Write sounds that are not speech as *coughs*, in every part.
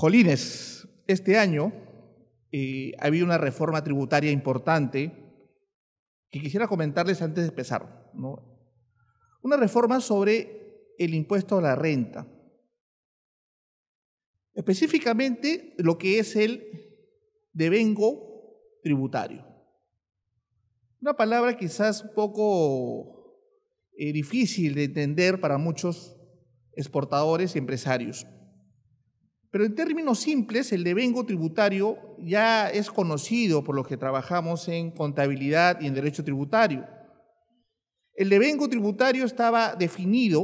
Jolines, este año eh, ha habido una reforma tributaria importante que quisiera comentarles antes de empezar. Una reforma sobre el impuesto a la renta. Específicamente lo que es el devengo tributario. Una palabra quizás un poco eh, difícil de entender para muchos exportadores y empresarios. Pero en términos simples, el devengo tributario ya es conocido por los que trabajamos en contabilidad y en derecho tributario. El devengo tributario estaba definido,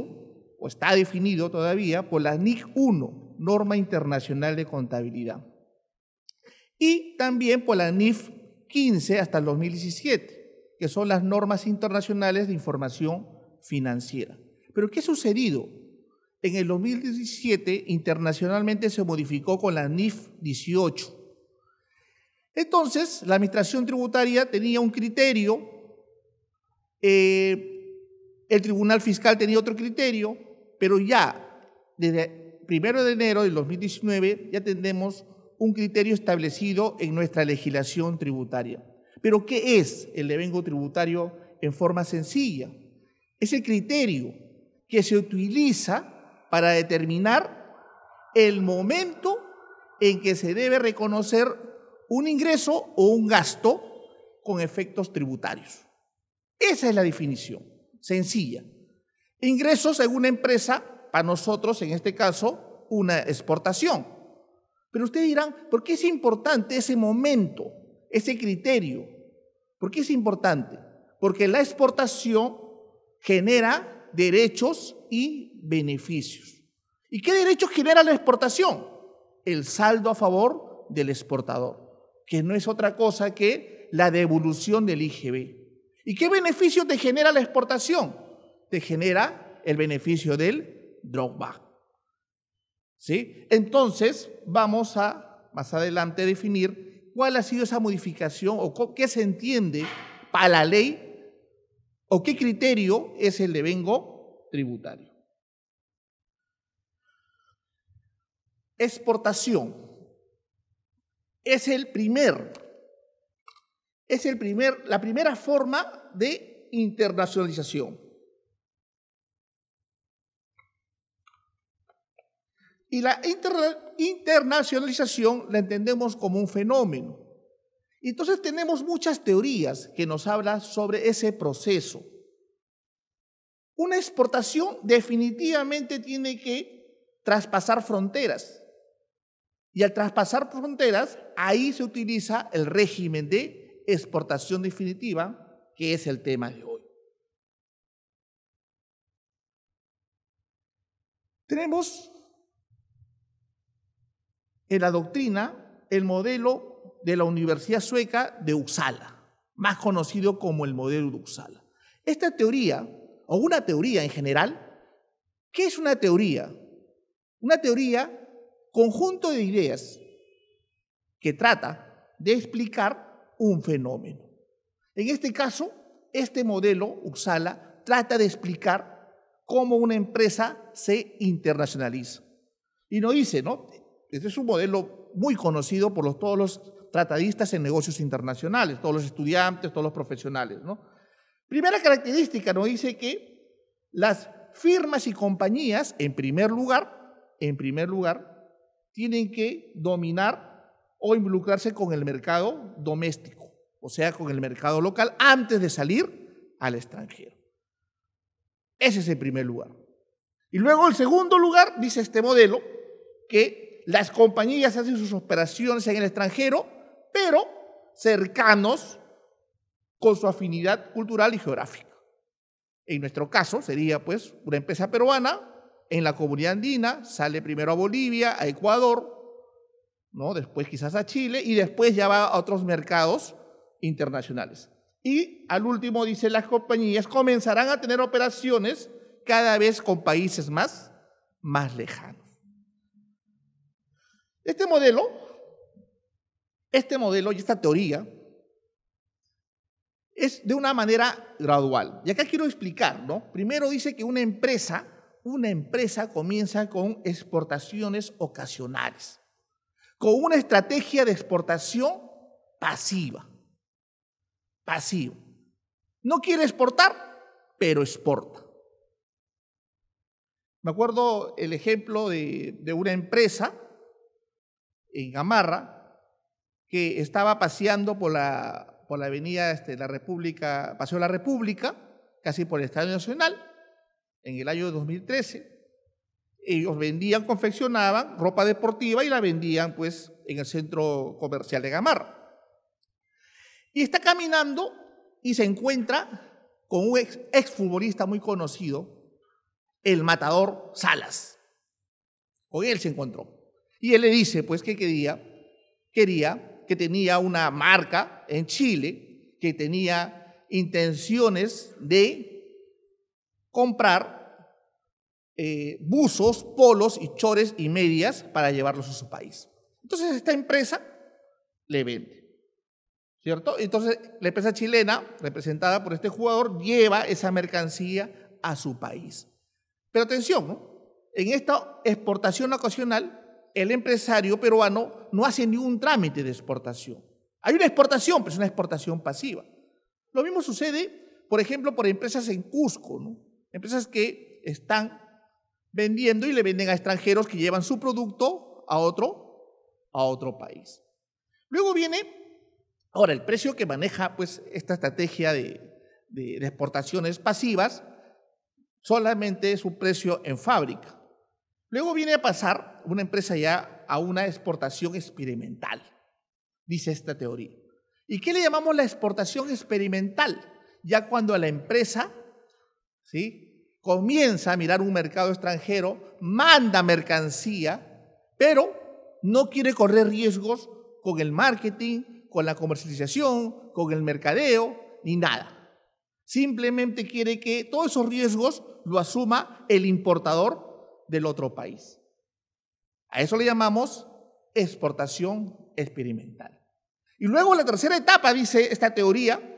o está definido todavía, por la NIC 1, Norma Internacional de Contabilidad, y también por la NIF 15 hasta el 2017, que son las normas internacionales de información financiera. Pero ¿qué ha sucedido? En el 2017 internacionalmente se modificó con la NIF 18. Entonces, la administración tributaria tenía un criterio, eh, el tribunal fiscal tenía otro criterio, pero ya desde primero de enero del 2019 ya tenemos un criterio establecido en nuestra legislación tributaria. Pero ¿qué es el devengo tributario en forma sencilla? Es el criterio que se utiliza para determinar el momento en que se debe reconocer un ingreso o un gasto con efectos tributarios. Esa es la definición, sencilla. Ingresos en una empresa, para nosotros en este caso, una exportación. Pero ustedes dirán, ¿por qué es importante ese momento, ese criterio? ¿Por qué es importante? Porque la exportación genera derechos y beneficios. ¿Y qué derechos genera la exportación? El saldo a favor del exportador, que no es otra cosa que la devolución del IGB. ¿Y qué beneficio te genera la exportación? Te genera el beneficio del drawback. ¿Sí? Entonces, vamos a más adelante definir cuál ha sido esa modificación o qué se entiende para la ley o qué criterio es el de vengo tributario. Exportación. Es el primer, es el primer, la primera forma de internacionalización. Y la internacionalización la entendemos como un fenómeno. Entonces tenemos muchas teorías que nos hablan sobre ese proceso. Una exportación definitivamente tiene que traspasar fronteras. Y al traspasar fronteras, ahí se utiliza el régimen de exportación definitiva, que es el tema de hoy. Tenemos en la doctrina el modelo de la Universidad Sueca de Uppsala, más conocido como el modelo de Uppsala. Esta teoría o una teoría en general. ¿Qué es una teoría? Una teoría, conjunto de ideas que trata de explicar un fenómeno. En este caso, este modelo, Uxala, trata de explicar cómo una empresa se internacionaliza. Y no dice, ¿no? Este es un modelo muy conocido por todos los tratadistas en negocios internacionales, todos los estudiantes, todos los profesionales, ¿no? Primera característica nos dice que las firmas y compañías, en primer lugar, en primer lugar, tienen que dominar o involucrarse con el mercado doméstico, o sea, con el mercado local, antes de salir al extranjero. Ese es el primer lugar. Y luego el segundo lugar, dice este modelo, que las compañías hacen sus operaciones en el extranjero, pero cercanos con su afinidad cultural y geográfica. En nuestro caso sería pues una empresa peruana, en la comunidad andina, sale primero a Bolivia, a Ecuador, ¿no? después quizás a Chile y después ya va a otros mercados internacionales. Y al último dice las compañías comenzarán a tener operaciones cada vez con países más, más lejanos. Este modelo, este modelo y esta teoría es de una manera gradual. Y acá quiero explicar, ¿no? Primero dice que una empresa, una empresa comienza con exportaciones ocasionales, con una estrategia de exportación pasiva. Pasivo. No quiere exportar, pero exporta. Me acuerdo el ejemplo de, de una empresa en Gamarra que estaba paseando por la por la avenida este, La República, Paseo de la República, casi por el Estadio Nacional, en el año 2013. Ellos vendían, confeccionaban ropa deportiva y la vendían pues en el centro comercial de Gamar Y está caminando y se encuentra con un ex, exfutbolista muy conocido, el matador Salas. Con él se encontró. Y él le dice pues que quería, quería que tenía una marca en Chile, que tenía intenciones de comprar eh, buzos, polos y chores y medias para llevarlos a su país. Entonces esta empresa le vende. ¿Cierto? Entonces la empresa chilena, representada por este jugador, lleva esa mercancía a su país. Pero atención, en esta exportación ocasional el empresario peruano no hace ningún trámite de exportación. Hay una exportación, pero es una exportación pasiva. Lo mismo sucede, por ejemplo, por empresas en Cusco, empresas que están vendiendo y le venden a extranjeros que llevan su producto a otro, a otro país. Luego viene, ahora, el precio que maneja pues, esta estrategia de, de exportaciones pasivas solamente es un precio en fábrica. Luego viene a pasar una empresa ya a una exportación experimental, dice esta teoría. ¿Y qué le llamamos la exportación experimental? Ya cuando la empresa ¿sí? comienza a mirar un mercado extranjero, manda mercancía, pero no quiere correr riesgos con el marketing, con la comercialización, con el mercadeo, ni nada. Simplemente quiere que todos esos riesgos lo asuma el importador del otro país. A eso le llamamos exportación experimental. Y luego en la tercera etapa, dice esta teoría,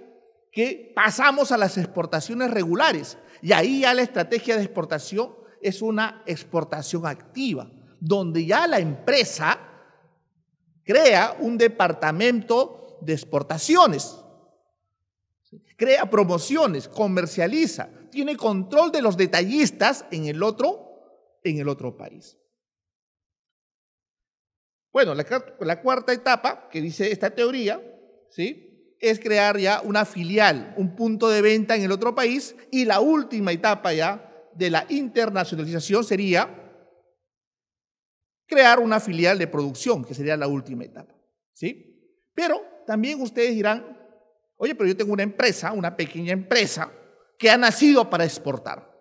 que pasamos a las exportaciones regulares. Y ahí ya la estrategia de exportación es una exportación activa, donde ya la empresa crea un departamento de exportaciones, crea promociones, comercializa, tiene control de los detallistas en el otro en el otro país. Bueno, la, cuarta etapa que dice esta teoría, ¿sí? Es crear ya una filial, un punto de venta en el otro país. Y la última etapa ya de la internacionalización sería crear una filial de producción, que sería la última etapa, ¿sí? Pero también ustedes dirán, oye, pero yo tengo una empresa, una pequeña empresa, que ha nacido para exportar.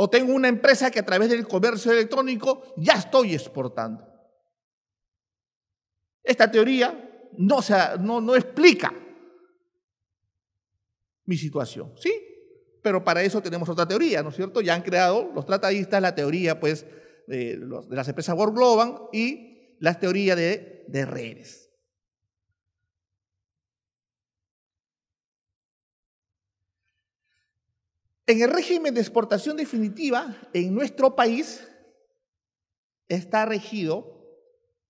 O tengo una empresa que a través del comercio electrónico ya estoy exportando. Esta teoría no, no, explica mi situación, ¿sí? Pero para eso tenemos otra teoría, ¿no es cierto? Ya han creado los tratadistas la teoría, pues, de, las empresas World Global y la teoría de redes. En el régimen de exportación definitiva, en nuestro país, está regido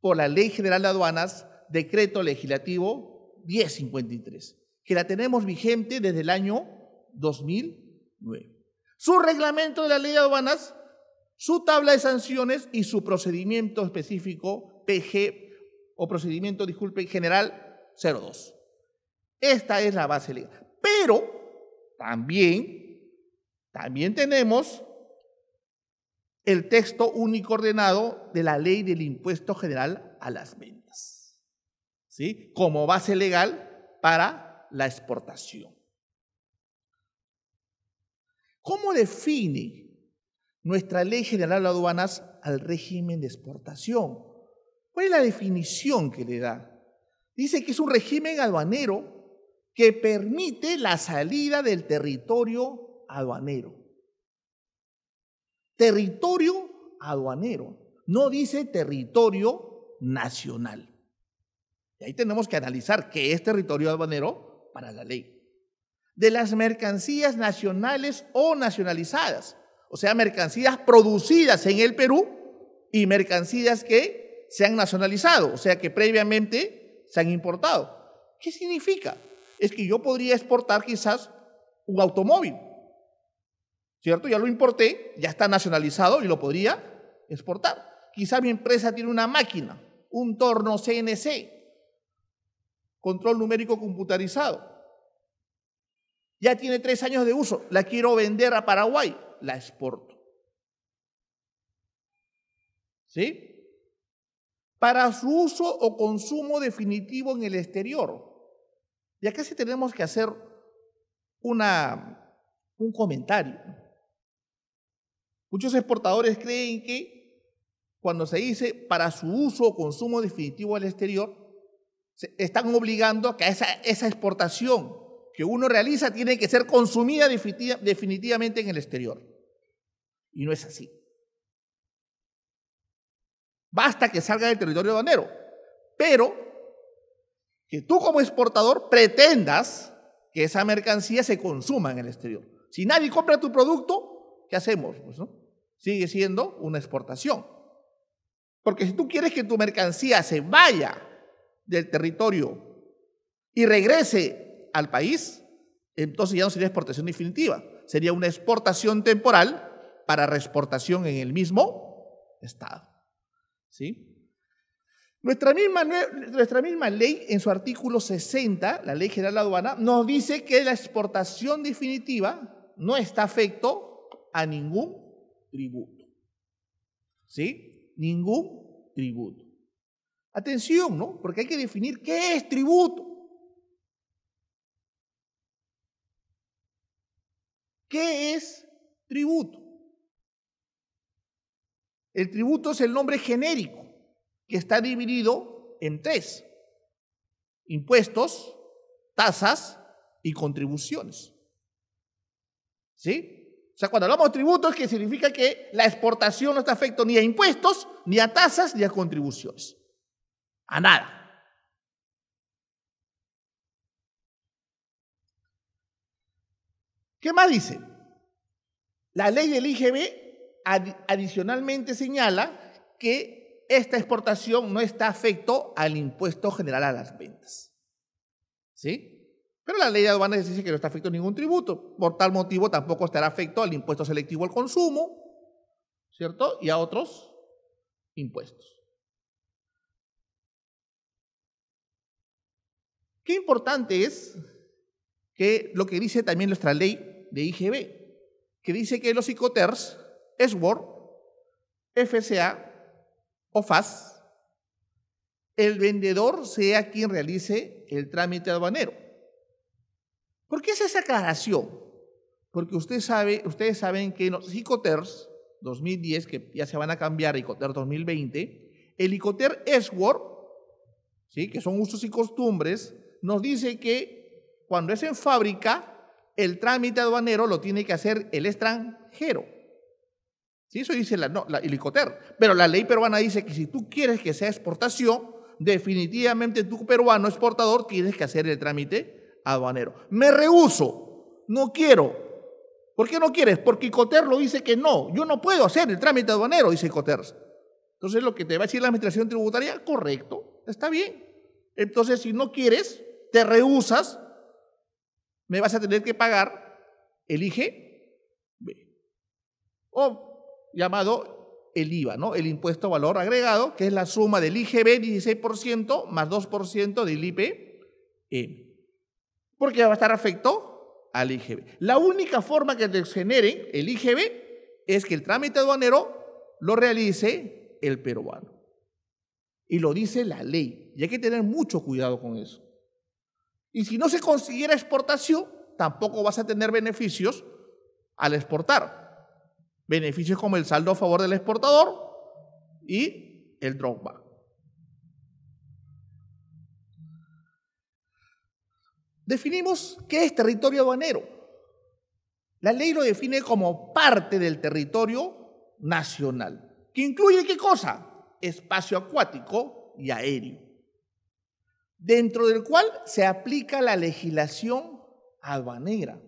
por la Ley General de Aduanas, decreto legislativo 1053, que la tenemos vigente desde el año 2009. Su reglamento de la Ley de Aduanas, su tabla de sanciones y su procedimiento específico PG o procedimiento, disculpe, general 02. Esta es la base legal. Pero también también tenemos el texto único ordenado de la ley del impuesto general a las ventas, ¿sí? como base legal para la exportación. ¿Cómo define nuestra ley general de aduanas al régimen de exportación? ¿Cuál es la definición que le da? Dice que es un régimen aduanero que permite la salida del territorio aduanero. Territorio aduanero. No dice territorio nacional. Y ahí tenemos que analizar qué es territorio aduanero para la ley. De las mercancías nacionales o nacionalizadas, o sea, mercancías producidas en el Perú y mercancías que se han nacionalizado, o sea, que previamente se han importado. ¿Qué significa? Es que yo podría exportar quizás un automóvil, ¿cierto? Ya lo importé, ya está nacionalizado y lo podría exportar. Quizá mi empresa tiene una máquina, un torno CNC, control numérico computarizado. Ya tiene tres años de uso, la quiero vender a Paraguay, la exporto. ¿Sí? Para su uso o consumo definitivo en el exterior. Y acá sí tenemos que hacer una, un comentario. Muchos exportadores creen que cuando se dice para su uso o consumo definitivo al exterior, se están obligando a que esa, esa exportación que uno realiza tiene que ser consumida definitivamente en el exterior. Y no es así. Basta que salga del territorio aduanero, pero que tú como exportador pretendas que esa mercancía se consuma en el exterior. Si nadie compra tu producto, ¿qué hacemos? Pues, Sigue siendo una exportación. Porque si tú quieres que tu mercancía se vaya del territorio y regrese al país, entonces ya no sería exportación definitiva, sería una exportación temporal para reexportación en el mismo estado. Nuestra misma, nuestra misma, ley, en su artículo 60, la Ley General de Aduana, nos dice que la exportación definitiva no está afecto a ningún tributo. ¿Sí? Ningún tributo. Atención, ¿no? Porque hay que definir qué es tributo. ¿Qué es tributo? El tributo es el nombre genérico que está dividido en tres. Impuestos, tasas y contribuciones. ¿Sí? O sea, cuando hablamos de tributos, que significa que la exportación no está afecto ni a impuestos, ni a tasas, ni a contribuciones. A nada. ¿Qué más dice? La ley del IGB adicionalmente señala que esta exportación no está afecto al impuesto general a las ventas. ¿Sí? Pero la ley de aduanas dice que no está afecto a ningún tributo. Por tal motivo tampoco estará afecto al impuesto selectivo al consumo, ¿cierto? Y a otros impuestos. Qué importante es que lo que dice también nuestra ley de IGB, que dice que los ICOTERS, SWOR, FCA o FAS, el vendedor sea quien realice el trámite aduanero ¿Por qué es esa aclaración? Porque usted sabe, ustedes saben que en los ICOTERS 2010, que ya se van a cambiar a 2020, el ICOTER ESWORD, ¿sí? que son usos y costumbres, nos dice que cuando es en fábrica, el trámite aduanero lo tiene que hacer el extranjero. ¿Sí? Eso dice la, el ICOTER. Pero la ley peruana dice que si tú quieres que sea exportación, definitivamente tú peruano exportador tienes que hacer el trámite aduanero. Me rehuso, no quiero. ¿Por qué no quieres? Porque lo dice que no, yo no puedo hacer el trámite aduanero, dice Coters. Entonces lo que te va a decir la administración tributaria, correcto, está bien. Entonces si no quieres, te rehusas, me vas a tener que pagar, el IGB, O llamado el IVA, ¿no? El impuesto valor agregado, que es la suma del IGB 16% más 2% del IPM porque va a estar afecto al IGB. La única forma que te generen el IGB es que el trámite aduanero lo realice el peruano. Y lo dice la ley. Y hay que tener mucho cuidado con eso. Y si no se consiguiera exportación, tampoco vas a tener beneficios al exportar. Beneficios como el saldo a favor del exportador y el dropback. Definimos qué es territorio aduanero. La ley lo define como parte del territorio nacional, que incluye qué cosa? Espacio acuático y aéreo, dentro del cual se aplica la legislación aduanera.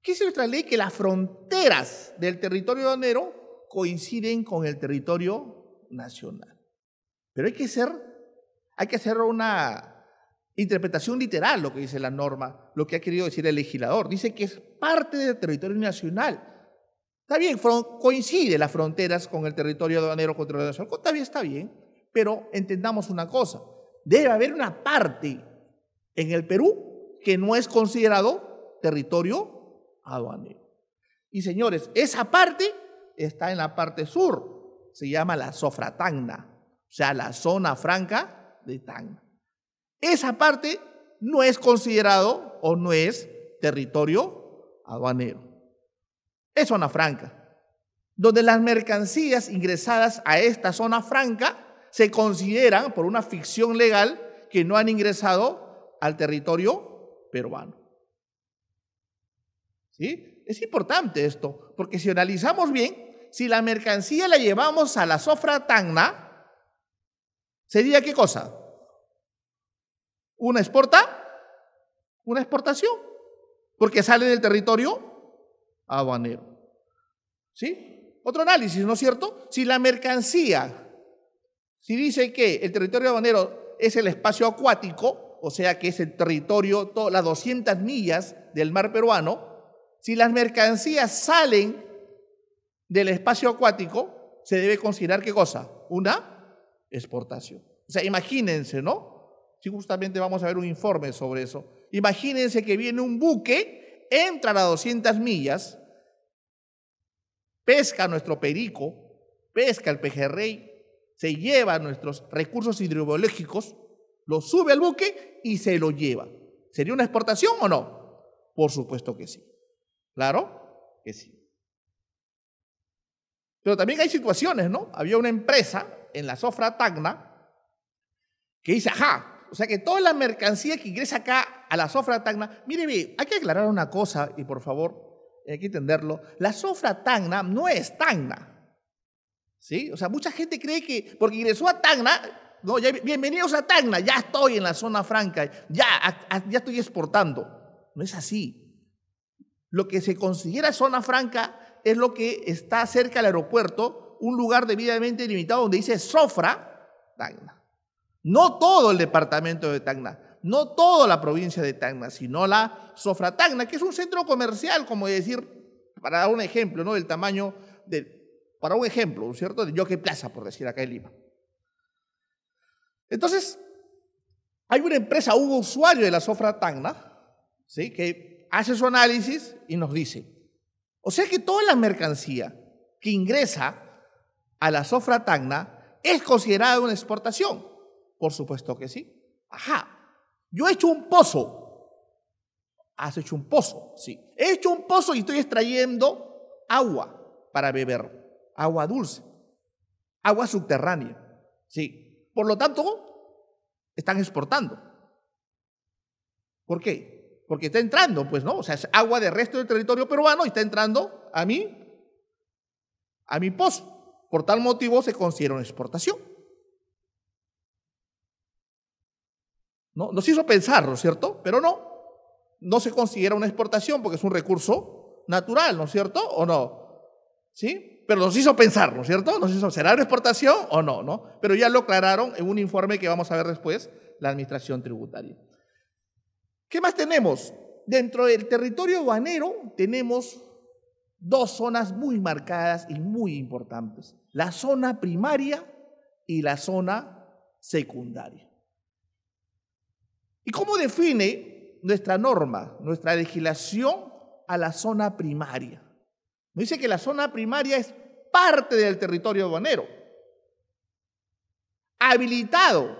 ¿Qué es nuestra ley? Que las fronteras del territorio aduanero coinciden con el territorio nacional. Pero hay que ser, hay que hacer una interpretación literal lo que dice la norma, lo que ha querido decir el legislador. Dice que es parte del territorio nacional. Está bien, coincide las fronteras con el territorio aduanero contra el Está bien, está bien. Pero entendamos una cosa. Debe haber una parte en el Perú que no es considerado territorio aduanero. Y señores, esa parte está en la parte sur. Se llama la Sofratagna, o sea, la zona franca de Tangna esa parte no es considerado o no es territorio aduanero. Es zona franca, donde las mercancías ingresadas a esta zona franca se consideran por una ficción legal que no han ingresado al territorio peruano. ¿Sí? Es importante esto, porque si analizamos bien, si la mercancía la llevamos a la Sofra tangna, sería qué cosa? una exporta, una exportación, porque sale del territorio habanero. ¿Sí? Otro análisis, ¿no es cierto? Si la mercancía, si dice que el territorio habanero es el espacio acuático, o sea que es el territorio, las 200 millas del mar peruano, si las mercancías salen del espacio acuático, se debe considerar qué cosa? Una exportación. O sea, imagínense, ¿no? Sí, justamente vamos a ver un informe sobre eso. Imagínense que viene un buque, entra a las 200 millas, pesca nuestro perico, pesca el pejerrey, se lleva nuestros recursos hidrobiológicos, lo sube al buque y se lo lleva. ¿Sería una exportación o no? Por supuesto que sí. Claro que sí. Pero también hay situaciones, ¿no? Había una empresa en la Sofra Tacna que dice, ajá, o sea que toda la mercancía que ingresa acá a la Sofra Tacna, mire hay que aclarar una cosa y por favor, hay que entenderlo, la Sofra Tacna no es Tagna, ¿Sí? O sea, mucha gente cree que porque ingresó a Tacna, no, bienvenidos a Tagna, ya estoy en la zona franca, ya, ya estoy exportando. No es así. Lo que se considera zona franca es lo que está cerca del aeropuerto, un lugar debidamente limitado donde dice Sofra Tagna. No todo el departamento de Tacna, no toda la provincia de Tacna, sino la Sofratacna, que es un centro comercial, como decir, para dar un ejemplo, ¿no? Del tamaño de, para un ejemplo, ¿no cierto? De Yoque Plaza, por decir acá en Lima. Entonces, hay una empresa, un usuario de la Sofratacna, ¿sí? Que hace su análisis y nos dice, o sea que toda la mercancía que ingresa a la Sofratacna es considerada una exportación. Por supuesto que sí. Ajá, yo he hecho un pozo. Has hecho un pozo, sí. He hecho un pozo y estoy extrayendo agua para beber. Agua dulce. Agua subterránea. Sí. Por lo tanto, están exportando. ¿Por qué? Porque está entrando, pues, ¿no? O sea, es agua del resto del territorio peruano y está entrando a mí, a mi pozo. Por tal motivo se considera una exportación. Nos hizo pensar, ¿no es cierto? Pero no, no se considera una exportación porque es un recurso natural, ¿no es cierto? ¿O no? ¿Sí? Pero nos hizo pensar, ¿no es cierto? Nos hizo, ¿será una exportación o no? ¿no? Pero ya lo aclararon en un informe que vamos a ver después, la Administración Tributaria. ¿Qué más tenemos? Dentro del territorio banero tenemos dos zonas muy marcadas y muy importantes, la zona primaria y la zona secundaria. ¿Y cómo define nuestra norma, nuestra legislación a la zona primaria? Nos dice que la zona primaria es parte del territorio aduanero, habilitado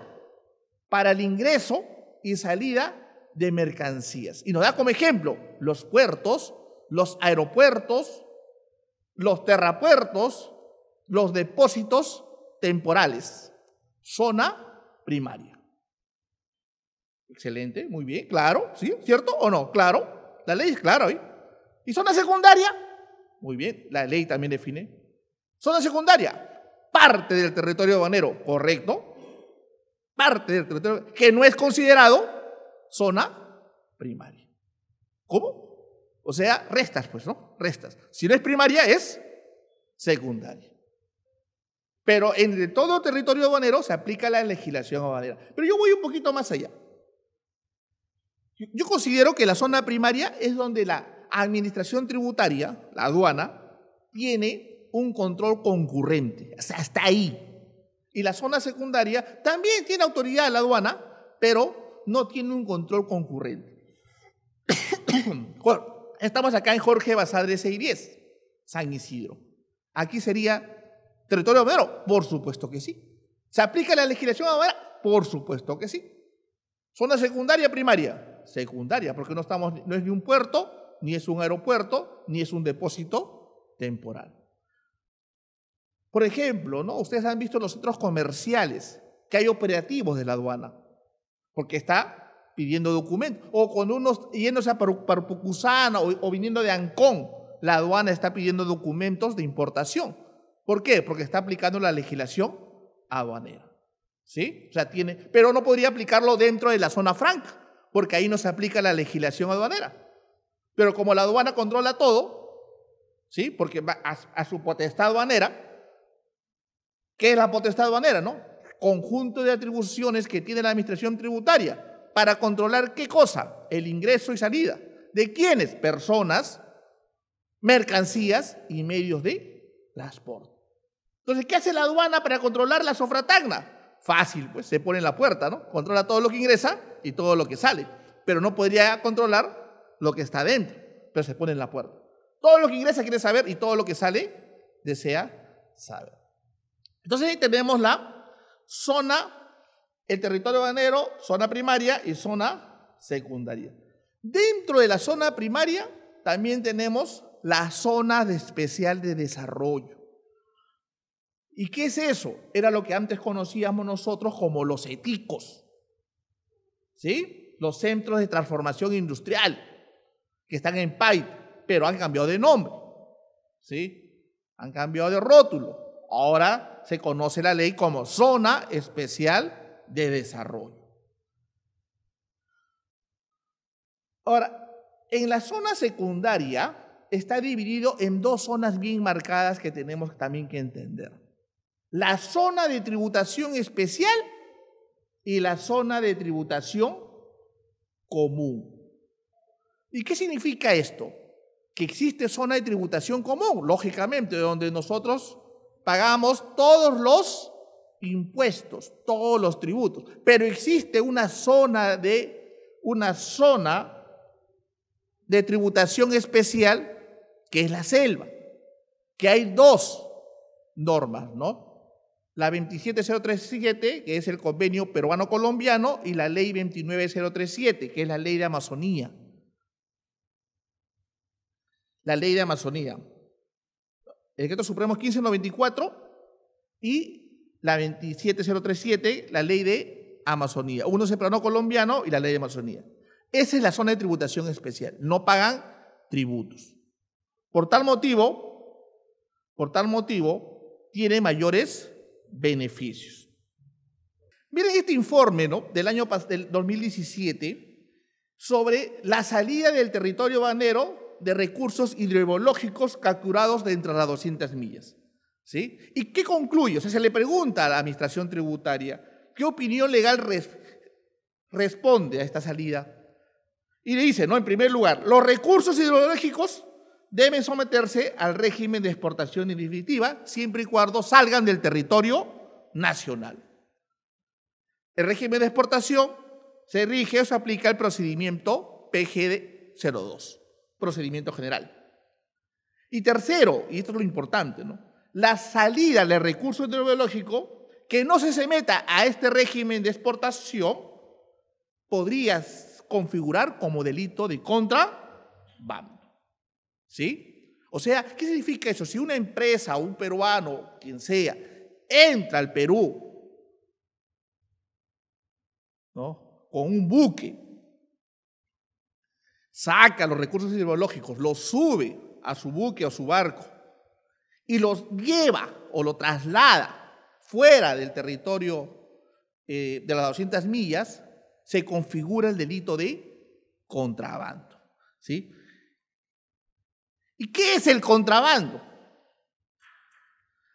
para el ingreso y salida de mercancías. Y nos da como ejemplo los puertos, los aeropuertos, los terrapuertos, los depósitos temporales. Zona primaria. Excelente, muy bien, claro, ¿sí? ¿Cierto o no? Claro, la ley es clara, ¿Y zona secundaria? Muy bien, la ley también define. Zona secundaria, parte del territorio aduanero, correcto. Parte del territorio que no es considerado zona primaria. ¿Cómo? O sea, restas, pues, ¿no? Restas. Si no es primaria, es secundaria. Pero en todo territorio aduanero se aplica la legislación aduanera. Pero yo voy un poquito más allá. Yo considero que la zona primaria es donde la administración tributaria, la aduana, tiene un control concurrente. O sea, está ahí. Y la zona secundaria también tiene autoridad la aduana, pero no tiene un control concurrente. *coughs* Estamos acá en Jorge Basadre 610, San Isidro. Aquí sería territorio obrero? por supuesto que sí. ¿Se aplica la legislación aduana? Por supuesto que sí. Zona secundaria, primaria, secundaria, porque no, estamos, no es ni un puerto, ni es un aeropuerto, ni es un depósito temporal. Por ejemplo, ¿no? ustedes han visto los centros comerciales que hay operativos de la aduana, porque está pidiendo documentos. O cuando uno yéndose a Parpucusana o, viniendo de Ancón, la aduana está pidiendo documentos de importación. ¿Por qué? Porque está aplicando la legislación aduanera. ¿Sí? O tiene, pero no podría aplicarlo dentro de la zona franca porque ahí no se aplica la legislación aduanera. Pero como la aduana controla todo, ¿sí? Porque va a, su potestad aduanera, ¿qué es la potestad aduanera, no? Conjunto de atribuciones que tiene la administración tributaria para controlar qué cosa? El ingreso y salida. ¿De quiénes? Personas, mercancías y medios de transporte. Entonces, ¿qué hace la aduana para controlar la sofratagna? Fácil, pues se pone en la puerta, ¿no? Controla todo lo que ingresa y todo lo que sale, pero no podría controlar lo que está dentro, pero se pone en la puerta. Todo lo que ingresa quiere saber y todo lo que sale desea saber. Entonces ahí tenemos la zona, el territorio banero, zona primaria y zona secundaria. Dentro de la zona primaria también tenemos la zona de especial de desarrollo. ¿Y qué es eso? Era lo que antes conocíamos nosotros como los eticos, ¿sí? Los centros de transformación industrial que están en PAIP, pero han cambiado de nombre, ¿sí? Han cambiado de rótulo. Ahora se conoce la ley como zona especial de desarrollo. Ahora, en la zona secundaria está dividido en dos zonas bien marcadas que tenemos también que entender la zona de tributación especial y la zona de tributación común. ¿Y qué significa esto? Que existe zona de tributación común, lógicamente, donde nosotros pagamos todos los impuestos, todos los tributos, pero existe una zona de una zona de tributación especial que es la selva, que hay dos normas, ¿no? la 27037, que es el convenio peruano-colombiano, y la ley 29037, que es la ley de Amazonía. La ley de Amazonía. El decreto supremo es 1594 y la 27037, la ley de Amazonía. Uno es el peruano-colombiano y la ley de Amazonía. Esa es la zona de tributación especial. No pagan tributos. Por tal motivo, por tal motivo, tiene mayores beneficios. Miren este informe ¿no? del año del 2017 sobre la salida del territorio banero de recursos hidroeléctricos capturados de las 200 millas. ¿sí? ¿Y qué concluye? O sea, se le pregunta a la administración tributaria qué opinión legal responde a esta salida. Y le dice, ¿no? En primer lugar, los recursos hidrológicos deben someterse al régimen de exportación definitiva siempre y cuando salgan del territorio nacional. El régimen de exportación se rige o se aplica el procedimiento PGD02, procedimiento general. Y tercero, y esto es lo importante, ¿no? la salida del recurso hidrobiológico que no se someta a este régimen de exportación podría configurar como delito de contra ¿Sí? O sea, ¿qué significa eso? Si una empresa, un peruano, quien sea, entra al Perú, Con un buque, saca los recursos hidrológicos, los sube a su buque o su barco y los lleva o lo traslada fuera del territorio eh, de las 200 millas, se configura el delito de contrabando. ¿sí? ¿Y qué es el contrabando?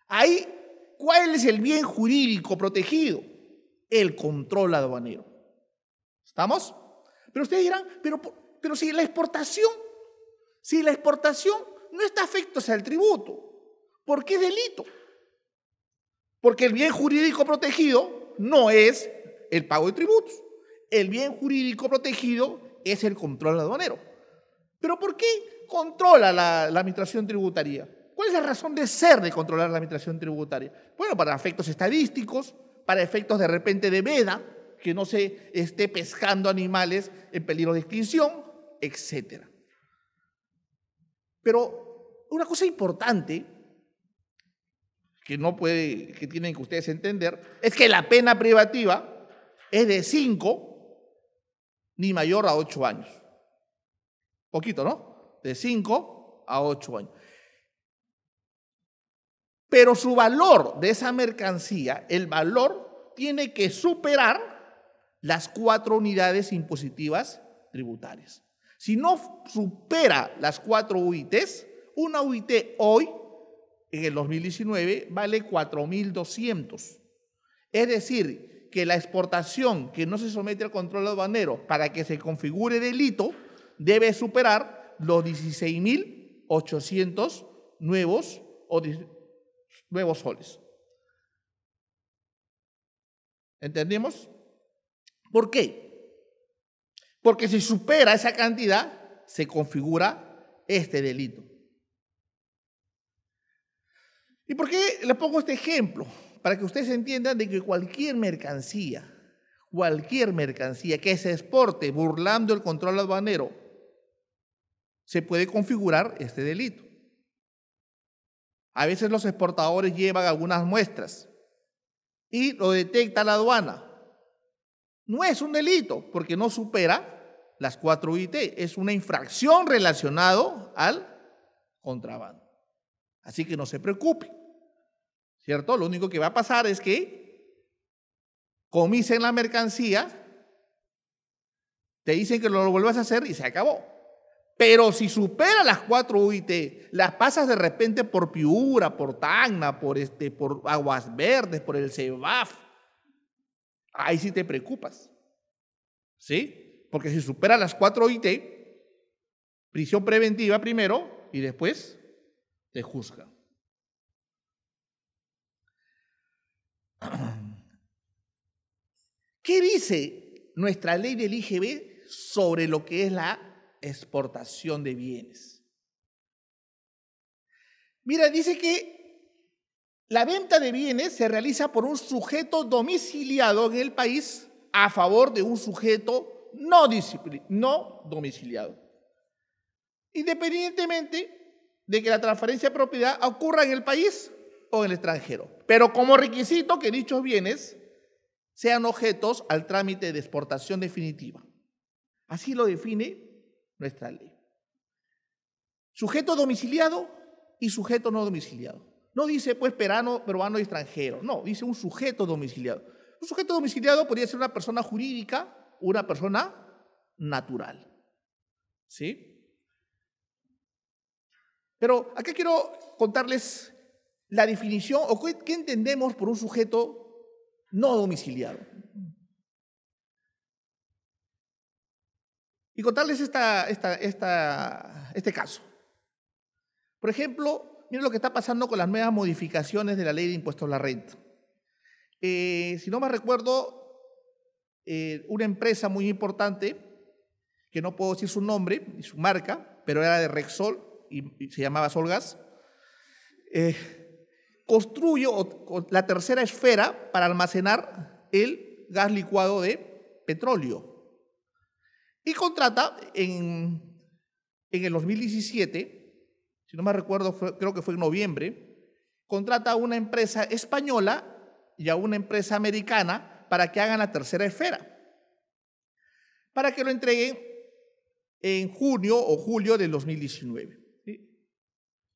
Ahí, ¿cuál es el bien jurídico protegido? El control aduanero. ¿Estamos? Pero ustedes dirán, pero, pero si la exportación, si la exportación no está afecta al tributo, ¿por qué es delito? Porque el bien jurídico protegido no es el pago de tributos. El bien jurídico protegido es el control aduanero. Pero ¿por qué controla la, administración tributaria? ¿Cuál es la razón de ser de controlar la administración tributaria? Bueno, para efectos estadísticos, para efectos de repente de veda, que no se esté pescando animales en peligro de extinción, etc. Pero una cosa importante que no puede, que tienen que ustedes entender, es que la pena privativa es de 5 ni mayor a 8 años. Poquito, ¿no? De 5 a 8 años. Pero su valor de esa mercancía, el valor, tiene que superar las cuatro unidades impositivas tributarias. Si no supera las cuatro UITs, una UIT hoy, en el 2019, vale 4.200. Es decir, que la exportación que no se somete al control aduanero para que se configure delito debe superar los 16.800 nuevos, o nuevos soles. ¿Entendemos? ¿Por qué? Porque si supera esa cantidad, se configura este delito. ¿Y por qué le pongo este ejemplo? Para que ustedes entiendan de que cualquier mercancía, cualquier mercancía que se exporte burlando el control aduanero se puede configurar este delito. A veces los exportadores llevan algunas muestras y lo detecta la aduana. No es un delito porque no supera las cuatro IT, es una infracción relacionada al contrabando. Así que no se preocupe, ¿cierto? Lo único que va a pasar es que comisen la mercancía, te dicen que lo vuelvas a hacer y se acabó. Pero si supera las cuatro UIT, las pasas de repente por Piura, por Tacna, por, este, por Aguas Verdes, por el CEBAF, ahí sí te preocupas. ¿Sí? Porque si supera las cuatro UIT, prisión preventiva primero y después te juzga. ¿Qué dice nuestra ley del IGB sobre lo que es la exportación de bienes. Mira, dice que la venta de bienes se realiza por un sujeto domiciliado en el país a favor de un sujeto no, domiciliado. Independientemente de que la transferencia de propiedad ocurra en el país o en el extranjero, pero como requisito que dichos bienes sean objetos al trámite de exportación definitiva. Así lo define nuestra ley. Sujeto domiciliado y sujeto no domiciliado. No dice pues perano, peruano y extranjero, no, dice un sujeto domiciliado. Un sujeto domiciliado podría ser una persona jurídica o una persona natural. ¿Sí? Pero acá quiero contarles la definición o qué entendemos por un sujeto no domiciliado. y contarles esta, este caso. Por ejemplo, miren lo que está pasando con las nuevas modificaciones de la ley de impuestos a la renta. Eh, si no me recuerdo, eh, una empresa muy importante, que no puedo decir su nombre y su marca, pero era de Rexol y, se llamaba Solgas, eh, construyó la tercera esfera para almacenar el gas licuado de petróleo. Y contrata en, el 2017, si no me recuerdo, creo que fue en noviembre, contrata a una empresa española y a una empresa americana para que hagan la tercera esfera, para que lo entreguen en junio o julio del 2019.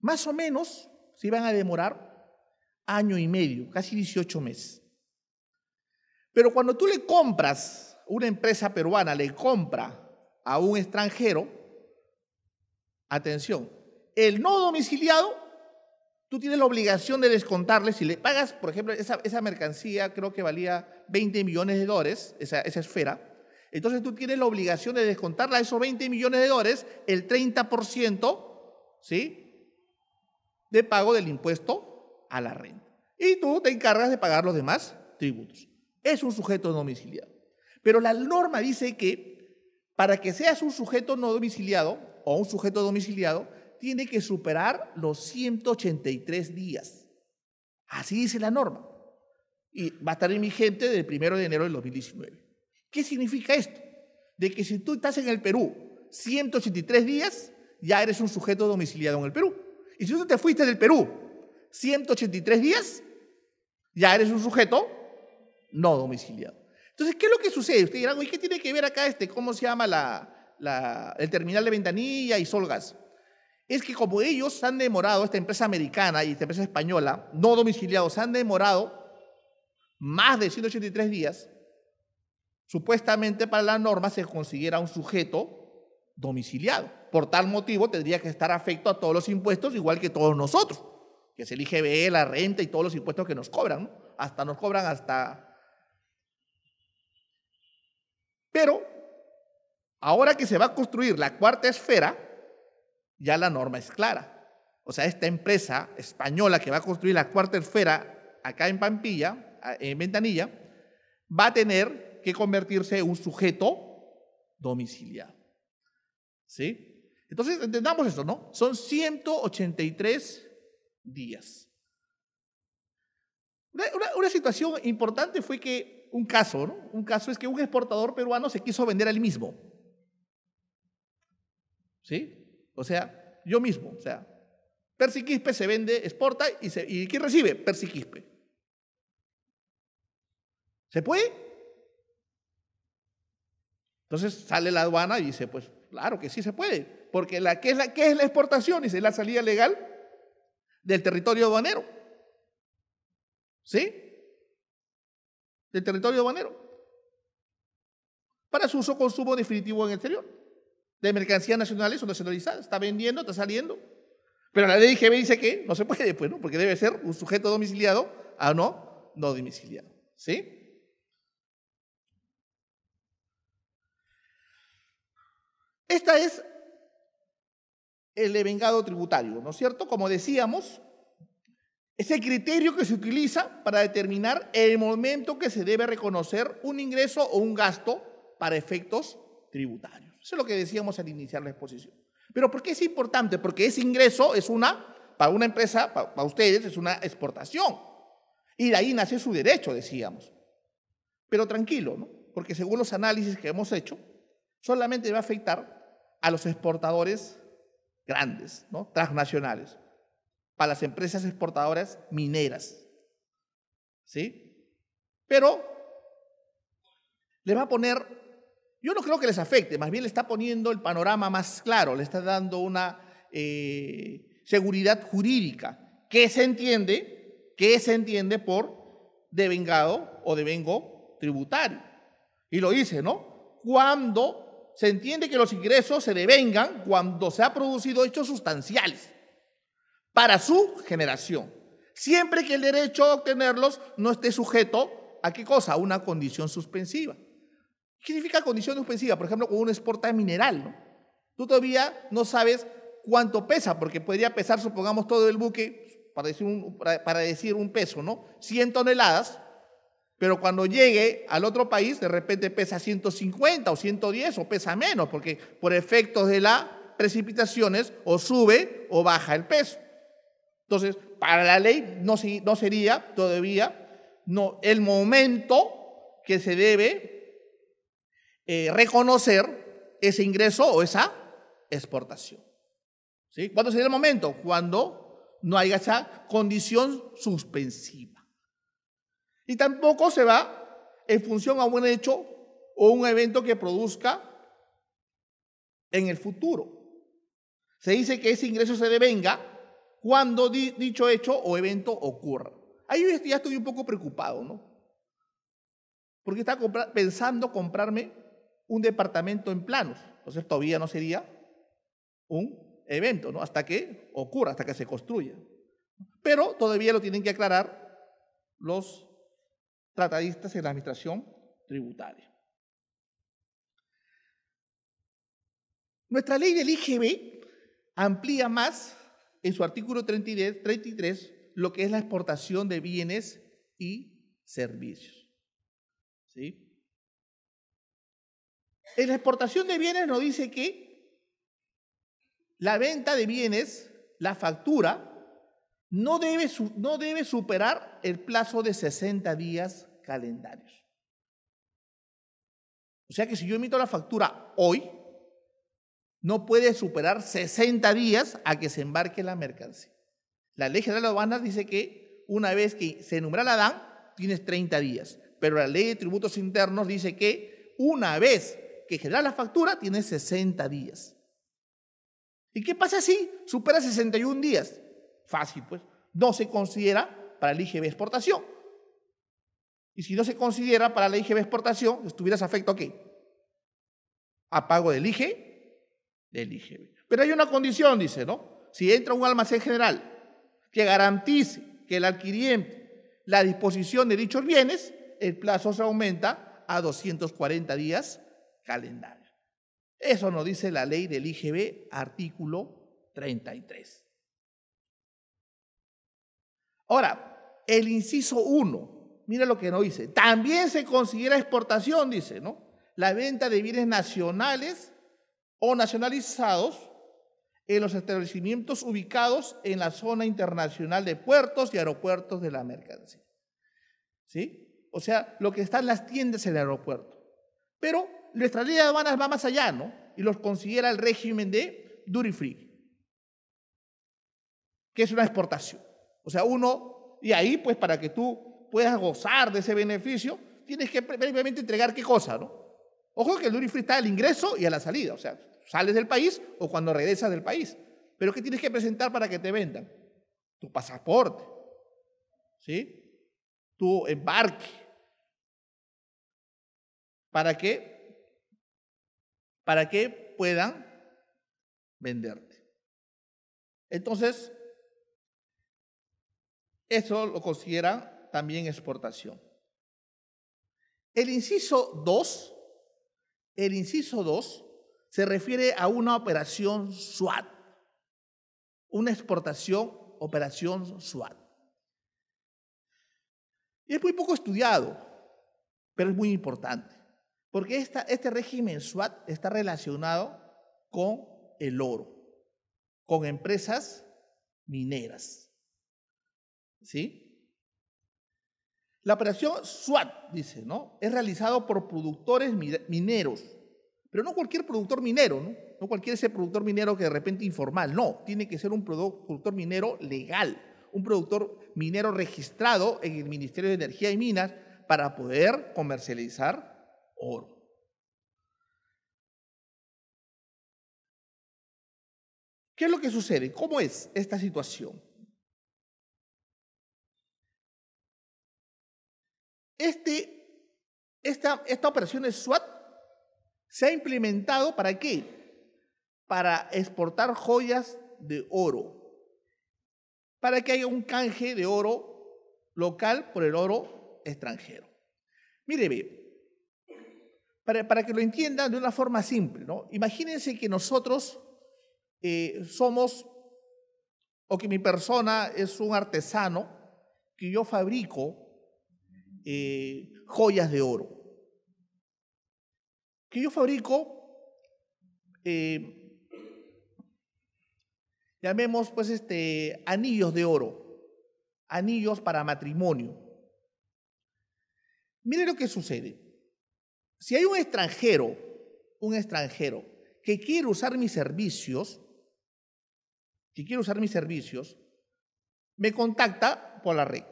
Más o menos se iban a demorar año y medio, casi 18 meses. Pero cuando tú le compras una empresa peruana le compra a un extranjero, atención, el no domiciliado, tú tienes la obligación de descontarle, si le pagas, por ejemplo, esa, mercancía creo que valía 20 millones de dólares, esa, esfera, entonces tú tienes la obligación de descontarle a esos 20 millones de dólares el 30%, ¿sí? De pago del impuesto a la renta. Y tú te encargas de pagar los demás tributos. Es un sujeto domiciliado. Pero la norma dice que para que seas un sujeto no domiciliado o un sujeto domiciliado, tiene que superar los 183 días. Así dice la norma. Y va a estar vigente del 1 de enero del 2019. ¿Qué significa esto? De que si tú estás en el Perú 183 días, ya eres un sujeto domiciliado en el Perú. Y si tú te fuiste del Perú 183 días, ya eres un sujeto no domiciliado. Entonces, ¿qué es lo que sucede? Usted dirá, ¿y qué tiene que ver acá este, cómo se llama el terminal de ventanilla y Solgas? Es que como ellos han demorado, esta empresa americana y esta empresa española, no domiciliados, han demorado más de 183 días, supuestamente para la norma se consiguiera un sujeto domiciliado. Por tal motivo tendría que estar afecto a todos los impuestos, igual que todos nosotros, que es el IGB, la renta y todos los impuestos que nos cobran. Hasta nos cobran hasta pero ahora que se va a construir la cuarta esfera, ya la norma es clara. O sea, esta empresa española que va a construir la cuarta esfera acá en Pampilla, en Ventanilla, va a tener que convertirse en un sujeto domiciliado. ¿Sí? Entonces, entendamos eso, ¿no? Son 183 días. una situación importante fue que un caso, ¿no? Un caso es que un exportador peruano se quiso vender a él mismo. ¿Sí? O sea, yo mismo. O sea, Persiquispe se vende, exporta y, se, y ¿quién recibe? Persiquispe. ¿Se puede? Entonces sale la aduana y dice, pues claro que sí se puede, porque la, ¿qué, es la, qué es la exportación? Dice, la salida legal del territorio aduanero. ¿Sí? del territorio aduanero para su uso consumo definitivo en el exterior de mercancías nacionales o nacionalizadas. Está vendiendo, está saliendo. Pero la ley GB dice que no se puede, pues, ¿no? porque debe ser un sujeto domiciliado a no, no domiciliado. ¿Sí? Esta es el devengado tributario, ¿no es cierto? Como decíamos, es el criterio que se utiliza para determinar el momento que se debe reconocer un ingreso o un gasto para efectos tributarios. Eso es lo que decíamos al iniciar la exposición. Pero ¿por qué es importante? Porque ese ingreso es una, para una empresa, para, ustedes, es una exportación. Y de ahí nace su derecho, decíamos. Pero tranquilo, ¿no? Porque según los análisis que hemos hecho, solamente va a afectar a los exportadores grandes, ¿no? transnacionales para las empresas exportadoras mineras. ¿Sí? Pero le va a poner, yo no creo que les afecte, más bien le está poniendo el panorama más claro, le está dando una eh, seguridad jurídica que se entiende, que se entiende por devengado o devengo tributario. Y lo dice, ¿no? Cuando se entiende que los ingresos se devengan cuando se ha producido hechos sustanciales para su generación. Siempre que el derecho a obtenerlos no esté sujeto a qué cosa? a Una condición suspensiva. ¿Qué significa condición suspensiva? Por ejemplo, cuando uno exporta mineral, Tú todavía no sabes cuánto pesa, porque podría pesar, supongamos, todo el buque, para decir un, peso, ¿no? 100 toneladas, pero cuando llegue al otro país, de repente pesa 150 o 110 o pesa menos, porque por efectos de las precipitaciones o sube o baja el peso. Entonces, para la ley no, sería todavía no, el momento que se debe eh, reconocer ese ingreso o esa exportación. ¿Cuándo sería el momento? Cuando no haya esa condición suspensiva. Y tampoco se va en función a un hecho o un evento que produzca en el futuro. Se dice que ese ingreso se devenga cuando dicho hecho o evento ocurra. Ahí ya estoy un poco preocupado, ¿no? Porque estaba pensando comprarme un departamento en planos. Entonces todavía no sería un evento, ¿no? Hasta que ocurra, hasta que se construya. Pero todavía lo tienen que aclarar los tratadistas en la administración tributaria. Nuestra ley del IGB amplía más en su artículo 33, lo que es la exportación de bienes y servicios. En la exportación de bienes nos dice que la venta de bienes, la factura, no debe, no debe superar el plazo de 60 días calendarios. O sea que si yo emito la factura hoy, no puede superar 60 días a que se embarque la mercancía. La ley general de aduanas dice que una vez que se enumera la DAN, tienes 30 días. Pero la ley de tributos internos dice que una vez que genera la factura, tienes 60 días. ¿Y qué pasa si supera 61 días? Fácil, pues. No se considera para el IGB exportación. Y si no se considera para la IGB exportación, estuvieras afecto a qué? A pago del IGB del IGB. Pero hay una condición, dice, ¿no? Si entra un almacén general que garantice que el adquiriente la disposición de dichos bienes, el plazo se aumenta a 240 días calendario. Eso nos dice la ley del IGB, artículo 33. Ahora, el inciso 1, mira lo que nos dice. También se considera exportación, dice, ¿no? La venta de bienes nacionales o nacionalizados en los establecimientos ubicados en la zona internacional de puertos y aeropuertos de la mercancía. ¿Sí? O sea, lo que está en las tiendas en el aeropuerto. Pero nuestra ley de aduanas va más allá, ¿no? Y los considera el régimen de duty free, que es una exportación. O sea, uno, y ahí pues para que tú puedas gozar de ese beneficio, tienes que previamente entregar qué cosa, ¿no? Ojo que el duty free está al ingreso y a la salida, o sea, sales del país o cuando regresas del país. Pero ¿qué tienes que presentar para que te vendan? Tu pasaporte, ¿sí? Tu embarque. ¿Para qué? Para que puedan venderte. Entonces, eso lo considera también exportación. El inciso 2, el inciso 2 se refiere a una operación SWAT, una exportación, operación SWAT. Y es muy poco estudiado, pero es muy importante, porque este régimen SWAT está relacionado con el oro, con empresas mineras. ¿Sí? La operación SWAT, dice, ¿no? Es realizado por productores mineros pero no cualquier productor minero, ¿no? cualquier ese productor minero que de repente informal, no, tiene que ser un productor minero legal, un productor minero registrado en el Ministerio de Energía y Minas para poder comercializar oro. ¿Qué es lo que sucede? ¿Cómo es esta situación? Este, esta, esta operación es SWAT se ha implementado para qué? Para exportar joyas de oro. Para que haya un canje de oro local por el oro extranjero. Mire, para, que lo entiendan de una forma simple, ¿no? Imagínense que nosotros eh, somos, o que mi persona es un artesano, que yo fabrico eh, joyas de oro que yo fabrico, eh, llamemos pues este, anillos de oro, anillos para matrimonio. Mire lo que sucede. Si hay un extranjero, un extranjero que quiere usar mis servicios, que quiere usar mis servicios, me contacta por la red.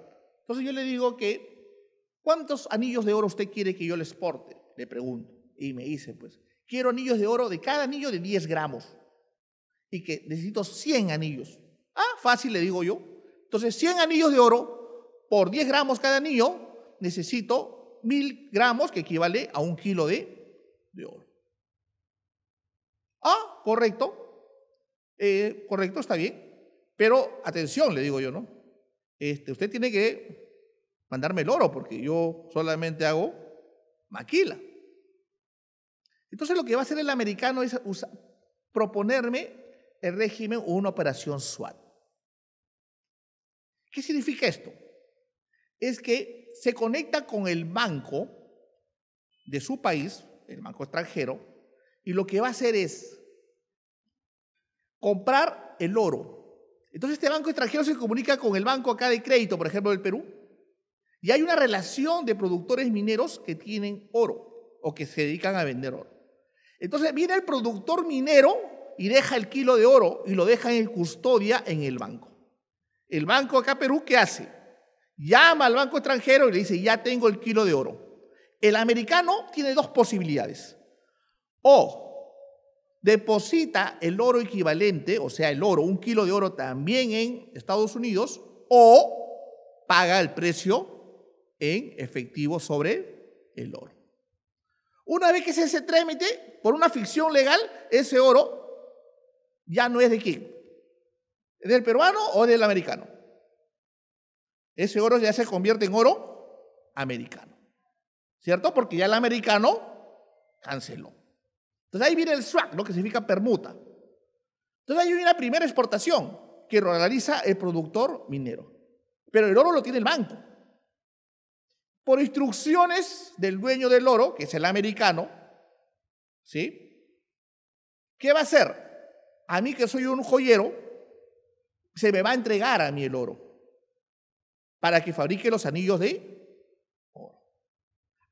Entonces yo le digo que, ¿cuántos anillos de oro usted quiere que yo le exporte? Le pregunto. Y me dice, pues, quiero anillos de oro de cada anillo de 10 gramos. Y que necesito 100 anillos. Ah, fácil, le digo yo. Entonces, 100 anillos de oro por 10 gramos cada anillo, necesito 1000 gramos, que equivale a un kilo de, de oro. Ah, correcto. Eh, correcto, está bien. Pero atención, le digo yo, ¿no? Este, usted tiene que mandarme el oro porque yo solamente hago maquila. Entonces lo que va a hacer el americano es proponerme el régimen o una operación SWAT. ¿Qué significa esto? Es que se conecta con el banco de su país, el banco extranjero, y lo que va a hacer es comprar el oro. Entonces este banco extranjero se comunica con el banco acá de crédito, por ejemplo, del Perú, y hay una relación de productores mineros que tienen oro o que se dedican a vender oro. Entonces viene el productor minero y deja el kilo de oro y lo deja en custodia en el banco. El banco acá Perú, ¿qué hace? Llama al banco extranjero y le dice, ya tengo el kilo de oro. El americano tiene dos posibilidades. O deposita el oro equivalente, o sea, el oro, un kilo de oro también en Estados Unidos, o paga el precio en efectivo sobre el oro. Una vez que se ese trámite, por una ficción legal, ese oro ya no es de quién. del peruano o del americano? Ese oro ya se convierte en oro americano. ¿Cierto? Porque ya el americano canceló. Entonces ahí viene el swap, lo que significa permuta. Entonces ahí viene la primera exportación que realiza el productor minero. Pero el oro lo tiene el banco por instrucciones del dueño del oro, que es el americano, ¿sí? ¿Qué va a hacer? A mí que soy un joyero, se me va a entregar a mí el oro para que fabrique los anillos de oro.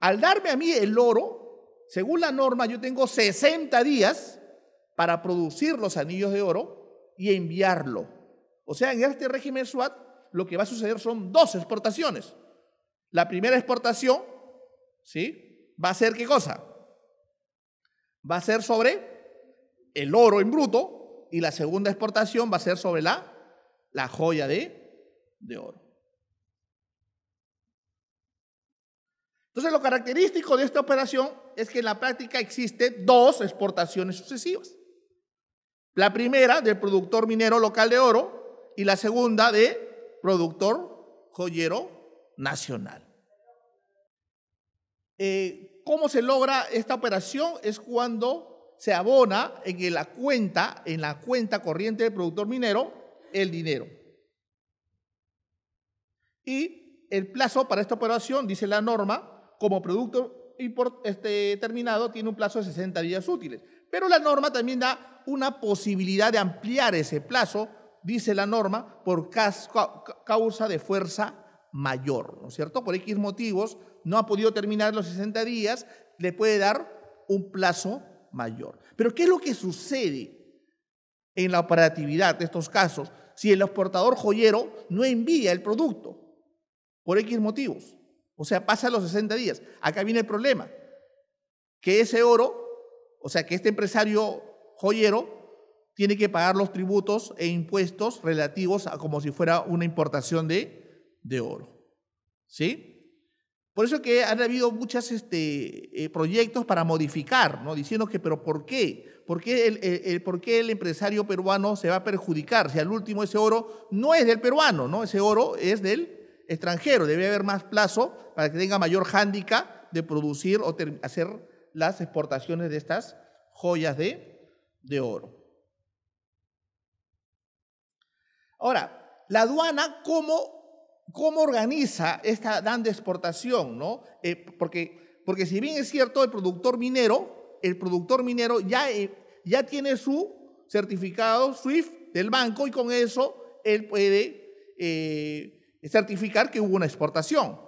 Al darme a mí el oro, según la norma, yo tengo 60 días para producir los anillos de oro y enviarlo. O sea, en este régimen SWAT lo que va a suceder son dos exportaciones la primera exportación, ¿sí? Va a ser qué cosa? Va a ser sobre el oro en bruto y la segunda exportación va a ser sobre la, la joya de, de oro. Entonces lo característico de esta operación es que en la práctica existen dos exportaciones sucesivas. La primera del productor minero local de oro y la segunda de productor joyero nacional. Eh, ¿Cómo se logra esta operación? Es cuando se abona en la cuenta, en la cuenta corriente del productor minero, el dinero. Y el plazo para esta operación, dice la norma, como producto este, terminado, tiene un plazo de 60 días útiles. Pero la norma también da una posibilidad de ampliar ese plazo, dice la norma, por causa de fuerza mayor, ¿no es cierto? Por X motivos, no ha podido terminar los 60 días, le puede dar un plazo mayor. Pero ¿qué es lo que sucede en la operatividad de estos casos si el exportador joyero no envía el producto por X motivos? O sea, pasa los 60 días. Acá viene el problema, que ese oro, o sea, que este empresario joyero tiene que pagar los tributos e impuestos relativos a como si fuera una importación de de oro. ¿Sí? Por eso que han habido muchos este, eh, proyectos para modificar, ¿no? diciendo que, pero ¿por qué? ¿Por qué el, ¿Por qué el empresario peruano se va a perjudicar si al último ese oro no es del peruano, ¿no? ese oro es del extranjero? Debe haber más plazo para que tenga mayor hándica de producir o hacer las exportaciones de estas joyas de, de oro. Ahora, la aduana ¿cómo cómo organiza esta dan de exportación, ¿no? Eh, porque, porque si bien es cierto, el productor minero, el productor minero ya, eh, ya tiene su certificado SWIFT del banco y con eso él puede eh, certificar que hubo una exportación.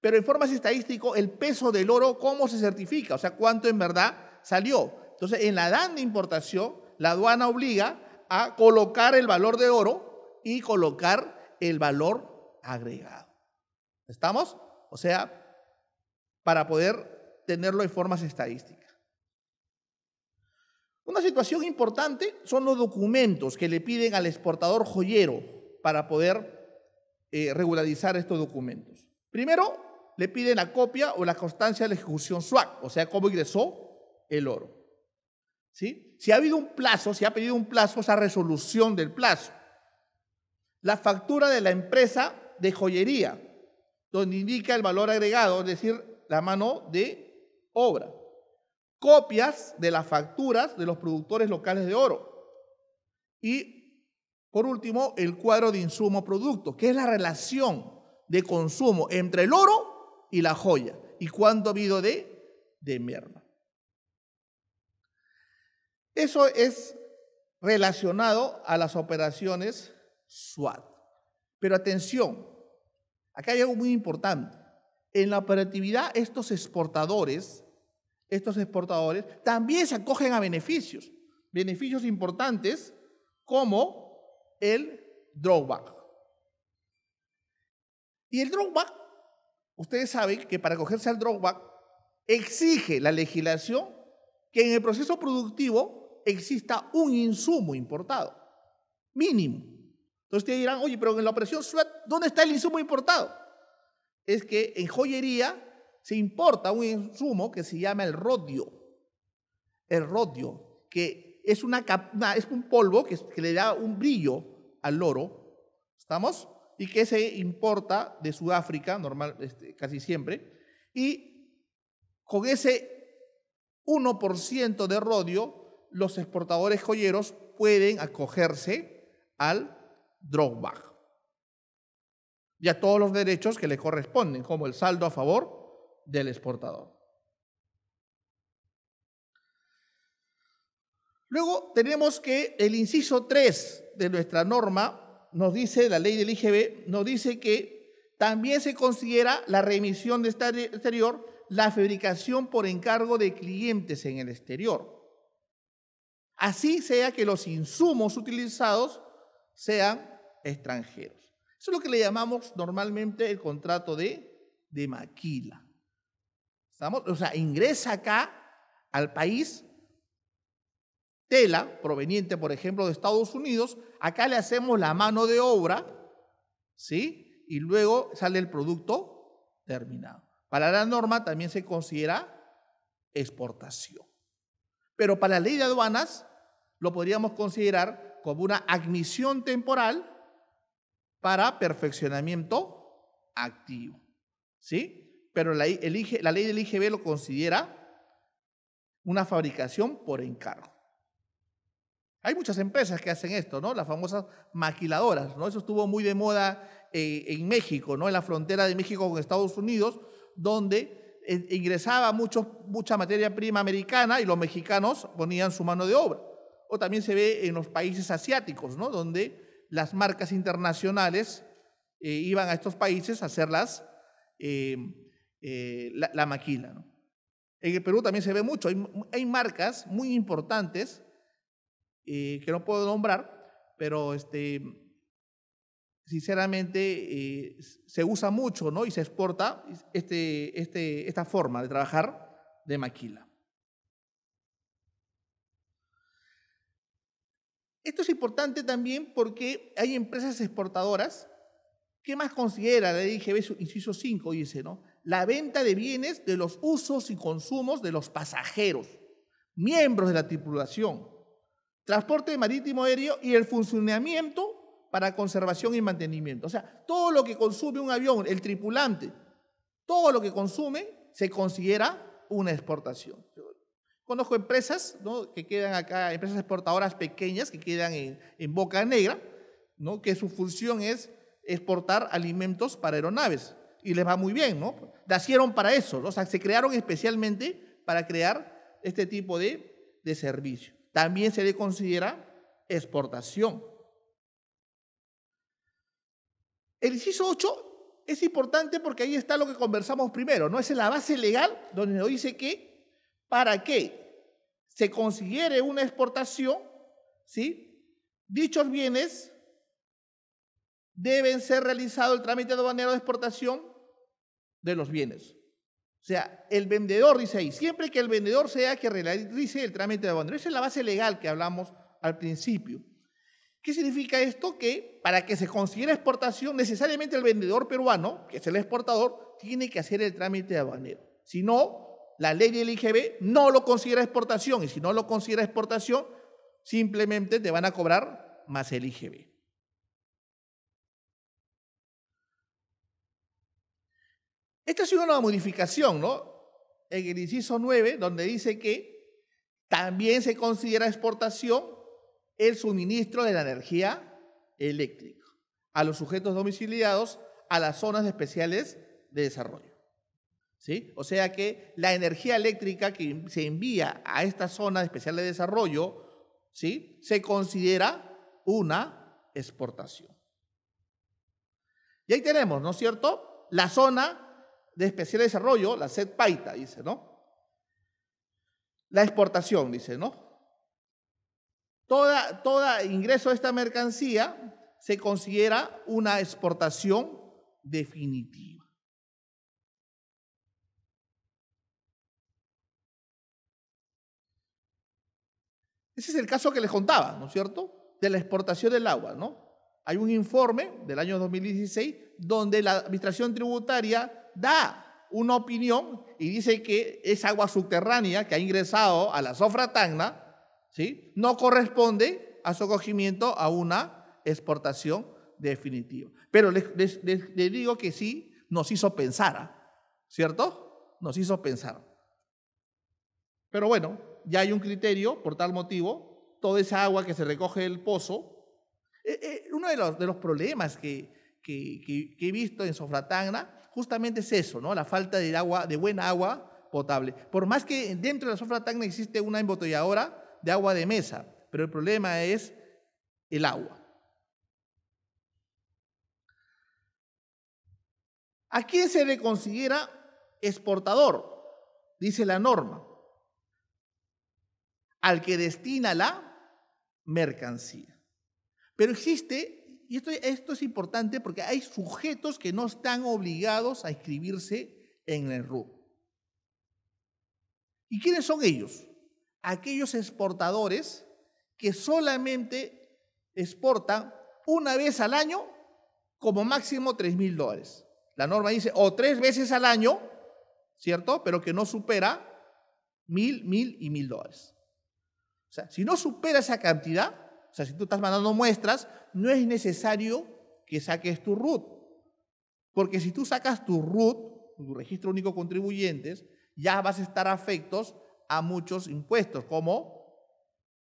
Pero en forma estadístico, el peso del oro, ¿cómo se certifica? O sea, ¿cuánto en verdad salió? Entonces, en la dan de importación, la aduana obliga a colocar el valor de oro y colocar el valor agregado. ¿Estamos? O sea, para poder tenerlo en formas estadísticas. Una situación importante son los documentos que le piden al exportador joyero para poder eh, regularizar estos documentos. Primero, le piden la copia o la constancia de la ejecución SWAC, o sea, cómo ingresó el oro. Si ha habido un plazo, si ha pedido un plazo, esa resolución del plazo. La factura de la empresa de joyería, donde indica el valor agregado, es decir, la mano de obra. Copias de las facturas de los productores locales de oro. Y, por último, el cuadro de insumo-producto, que es la relación de consumo entre el oro y la joya. ¿Y cuánto ha habido de, de merma? Eso es relacionado a las operaciones SWAT. Pero atención, acá hay algo muy importante. En la operatividad, estos exportadores, estos exportadores también se acogen a beneficios, beneficios importantes como el drawback. Y el drawback, ustedes saben que para acogerse al drawback exige la legislación que en el proceso productivo exista un insumo importado, mínimo. Entonces ustedes dirán, oye, pero en la operación SWAT, ¿dónde está el insumo importado? Es que en joyería se importa un insumo que se llama el rodio. El rodio, que es, una, es un polvo que, le da un brillo al oro. ¿Estamos? Y que se importa de Sudáfrica, normal, este, casi siempre. Y con ese 1% de rodio, los exportadores joyeros pueden acogerse al Drogba. Y a todos los derechos que le corresponden, como el saldo a favor del exportador. Luego tenemos que el inciso 3 de nuestra norma nos dice, la ley del IGB, nos dice que también se considera la remisión de exterior la fabricación por encargo de clientes en el exterior. Así sea que los insumos utilizados sean extranjeros. Eso es lo que le llamamos normalmente el contrato de, de maquila. O sea, ingresa acá al país tela proveniente, por ejemplo, de Estados Unidos. Acá le hacemos la mano de obra, ¿sí? Y luego sale el producto terminado. Para la norma también se considera exportación. Pero para la ley de aduanas lo podríamos considerar como una admisión temporal para perfeccionamiento activo. ¿Sí? Pero la, la ley del IGB lo considera una fabricación por encargo. Hay muchas empresas que hacen esto, ¿no? Las famosas maquiladoras, ¿no? Eso estuvo muy de moda eh, en México, ¿no? En la frontera de México con Estados Unidos, donde eh, ingresaba mucha materia prima americana y los mexicanos ponían su mano de obra. O también se ve en los países asiáticos, ¿no? Donde las marcas internacionales eh, iban a estos países a hacerlas eh, eh, la, maquila. En el Perú también se ve mucho. Hay, hay marcas muy importantes que no puedo nombrar, pero este, sinceramente se usa mucho ¿no? y se exporta este, este, esta forma de trabajar de maquila. Esto es importante también porque hay empresas exportadoras que más considera la DGB, inciso 5, dice, ¿no? La venta de bienes de los usos y consumos de los pasajeros, miembros de la tripulación, transporte marítimo aéreo y el funcionamiento para conservación y mantenimiento. O sea, todo lo que consume un avión, el tripulante, todo lo que consume se considera una exportación. Conozco empresas ¿no? que quedan acá, empresas exportadoras pequeñas que quedan en, Boca Negra, ¿no? que su función es exportar alimentos para aeronaves y les va muy bien, ¿no? Nacieron para eso, o sea, se crearon especialmente para crear este tipo de, servicio. También se le considera exportación. El inciso 8 es importante porque ahí está lo que conversamos primero, ¿no? es la base legal donde nos dice que para que se consiguiere una exportación, ¿sí? Dichos bienes deben ser realizado el trámite aduanero de exportación de los bienes. O sea, el vendedor dice ahí, siempre que el vendedor sea que realice el trámite aduanero. Esa es la base legal que hablamos al principio. ¿Qué significa esto? Que para que se considere exportación, necesariamente el vendedor peruano, que es el exportador, tiene que hacer el trámite aduanero. Si no, la ley del IGB no lo considera exportación y si no lo considera exportación, simplemente te van a cobrar más el IGB. Esta ha sido una modificación, ¿no? En el inciso 9, donde dice que también se considera exportación el suministro de la energía eléctrica a los sujetos domiciliados a las zonas especiales de desarrollo. ¿Sí? O sea que la energía eléctrica que se envía a esta zona especial de desarrollo ¿sí? se considera una exportación. Y ahí tenemos, ¿no es cierto? La zona de especial desarrollo, la SED Paita, dice, ¿no? La exportación, dice, ¿no? Toda, ingreso de esta mercancía se considera una exportación definitiva. Ese es el caso que les contaba, ¿no es cierto? De la exportación del agua, ¿no? Hay un informe del año 2016 donde la Administración Tributaria da una opinión y dice que esa agua subterránea que ha ingresado a la sofratagna, ¿sí? No corresponde a su acogimiento a una exportación definitiva. Pero les digo que sí nos hizo pensar, ¿cierto? Nos hizo pensar. Pero bueno, ya hay un criterio, por tal motivo, toda esa agua que se recoge del pozo. Eh, eh, uno de los, problemas que, he visto en Sofratagna justamente es eso, ¿no? la falta de, agua, de buena agua potable. Por más que dentro de la Sofratagna existe una embotelladora de agua de mesa, pero el problema es el agua. ¿A quién se le considera exportador? Dice la norma al que destina la mercancía. Pero existe, y esto, esto es importante porque hay sujetos que no están obligados a inscribirse en el RU. ¿Y quiénes son ellos? Aquellos exportadores que solamente exportan una vez al año como máximo 3 mil dólares. La norma dice o tres veces al año, ¿cierto? Pero que no supera mil, mil y mil dólares. O sea, si no supera esa cantidad, o sea, si tú estás mandando muestras, no es necesario que saques tu RUT. Porque si tú sacas tu RUT, tu registro único contribuyentes, ya vas a estar afectos a muchos impuestos, como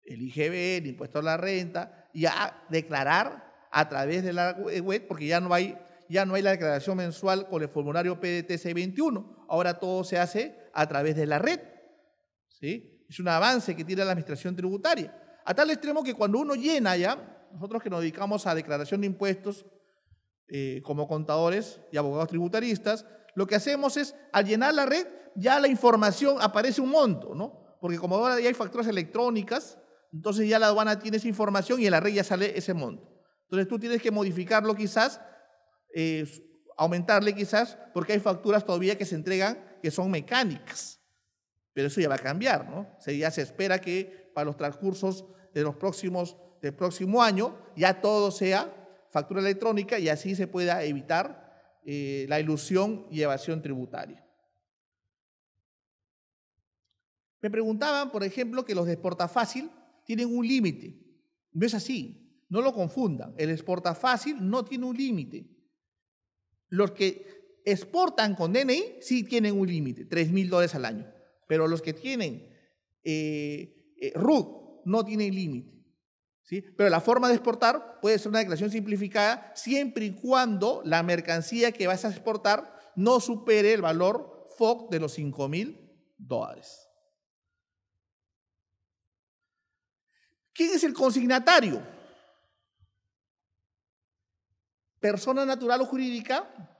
el IGB, el impuesto a la renta, y a declarar a través de la web, porque ya no hay, ya no hay la declaración mensual con el formulario PDTC 21, Ahora todo se hace a través de la red. ¿sí? es un avance que tiene la administración tributaria. A tal extremo que cuando uno llena ya, nosotros que nos dedicamos a declaración de impuestos eh, como contadores y abogados tributaristas, lo que hacemos es, al llenar la red, ya la información aparece un monto, ¿no? Porque como ahora ya hay facturas electrónicas, entonces ya la aduana tiene esa información y en la red ya sale ese monto. Entonces tú tienes que modificarlo quizás, eh, aumentarle quizás, porque hay facturas todavía que se entregan que son mecánicas. Pero eso ya va a cambiar, ¿no? ya se espera que para los transcursos de los próximos, del próximo año ya todo sea factura electrónica y así se pueda evitar eh, la ilusión y evasión tributaria. Me preguntaban, por ejemplo, que los de fácil tienen un límite. No es así, no lo confundan. El fácil no tiene un límite. Los que exportan con DNI sí tienen un límite, tres mil dólares al año. Pero los que tienen eh, eh no tienen límite. ¿sí? Pero la forma de exportar puede ser una declaración simplificada siempre y cuando la mercancía que vas a exportar no supere el valor FOC de los 5 mil dólares. ¿Quién es el consignatario? Persona natural o jurídica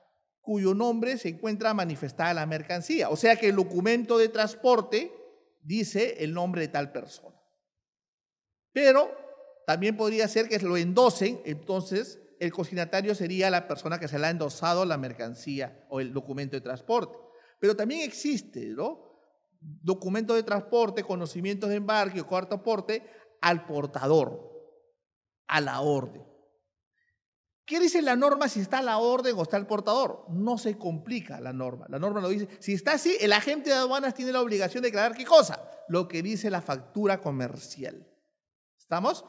cuyo nombre se encuentra manifestada la mercancía. O sea que el documento de transporte dice el nombre de tal persona. Pero también podría ser que lo endosen, entonces el cocinatario sería la persona que se le ha endosado la mercancía o el documento de transporte. Pero también existe, ¿no? Documento de transporte, conocimientos de embarque o cuarto aporte al portador, a la orden. ¿Qué dice la norma si está la orden o está el portador? No se complica la norma. La norma lo dice. Si está así, el agente de aduanas tiene la obligación de declarar qué cosa? Lo que dice la factura comercial. ¿Estamos?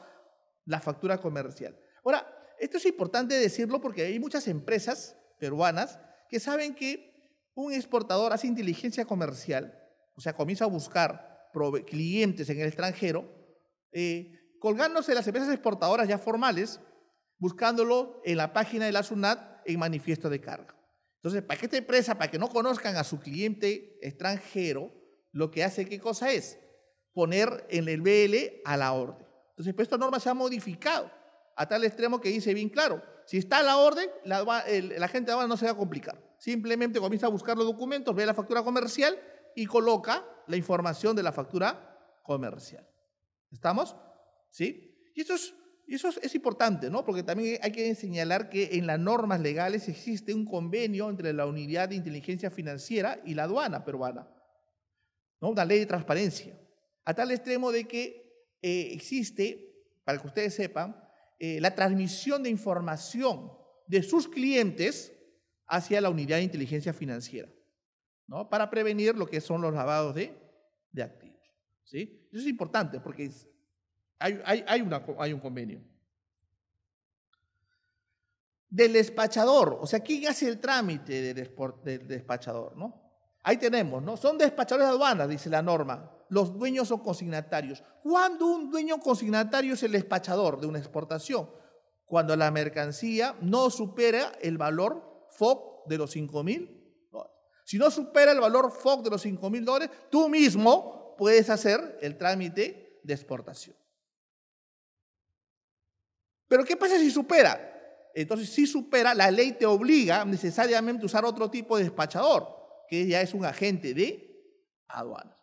La factura comercial. Ahora, esto es importante decirlo porque hay muchas empresas peruanas que saben que un exportador hace inteligencia comercial, o sea, comienza a buscar clientes en el extranjero, eh, colgándose las empresas exportadoras ya formales buscándolo en la página de la SUNAT en manifiesto de carga. Entonces, para que esta empresa, para que no conozcan a su cliente extranjero, lo que hace, ¿qué cosa es? Poner en el BL a la orden. Entonces, pues esta norma se ha modificado a tal extremo que dice bien claro, si está a la orden, la, gente de no se va a complicar. Simplemente comienza a buscar los documentos, ve la factura comercial y coloca la información de la factura comercial. ¿Estamos? ¿Sí? Y esto es y eso es, importante, ¿no? Porque también hay que señalar que en las normas legales existe un convenio entre la Unidad de Inteligencia Financiera y la aduana peruana, ¿no? Una ley de transparencia, a tal extremo de que eh, existe, para que ustedes sepan, eh, la transmisión de información de sus clientes hacia la Unidad de Inteligencia Financiera, ¿no? Para prevenir lo que son los lavados de, de activos, ¿sí? Eso es importante porque hay, un convenio. Del despachador, o sea, ¿quién hace el trámite del, despachador? ¿no? Ahí tenemos, ¿no? Son despachadores de aduanas, dice la norma. Los dueños son consignatarios. ¿Cuándo un dueño consignatario es el despachador de una exportación? Cuando la mercancía no supera el valor FOC de los 5.000 dólares. Si no supera el valor FOC de los 5.000 mil dólares, tú mismo puedes hacer el trámite de exportación. Pero ¿qué pasa si supera? Entonces, si supera, la ley te obliga necesariamente a usar otro tipo de despachador, que ya es un agente de aduanas.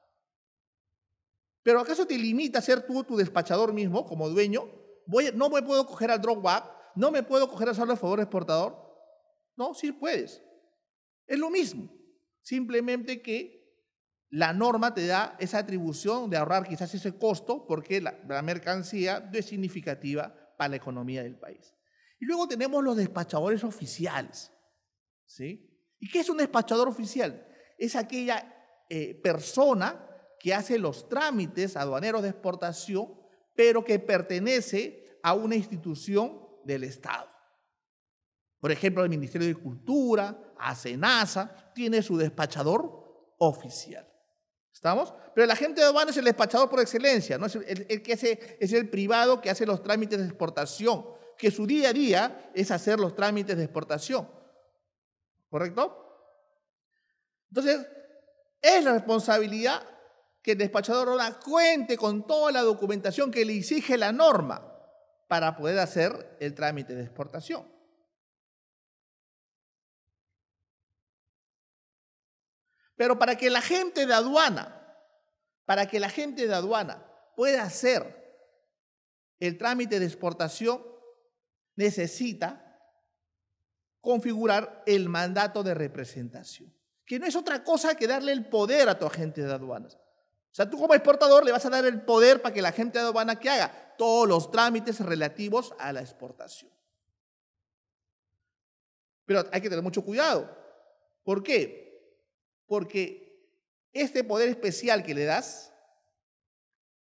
Pero ¿acaso te limita a ser tú tu despachador mismo como dueño? Voy, no me puedo coger al drop back? no me puedo coger a saldo de favor exportador. No, sí puedes. Es lo mismo. Simplemente que la norma te da esa atribución de ahorrar quizás ese costo porque la, mercancía es significativa para la economía del país. Y luego tenemos los despachadores oficiales. ¿sí? ¿Y qué es un despachador oficial? Es aquella eh, persona que hace los trámites aduaneros de exportación, pero que pertenece a una institución del Estado. Por ejemplo, el Ministerio de Cultura, ACENASA, tiene su despachador oficial. ¿Estamos? Pero el agente de es el despachador por excelencia, ¿no? Es el, que es el privado que hace los trámites de exportación, que su día a día es hacer los trámites de exportación. ¿Correcto? Entonces, es la responsabilidad que el despachador ahora cuente con toda la documentación que le exige la norma para poder hacer el trámite de exportación. Pero para que la gente de aduana, para que la gente de aduana pueda hacer el trámite de exportación, necesita configurar el mandato de representación, que no es otra cosa que darle el poder a tu agente de aduanas. O sea, tú como exportador le vas a dar el poder para que la gente de aduana que haga todos los trámites relativos a la exportación. Pero hay que tener mucho cuidado. ¿Por qué? Porque este poder especial que le das,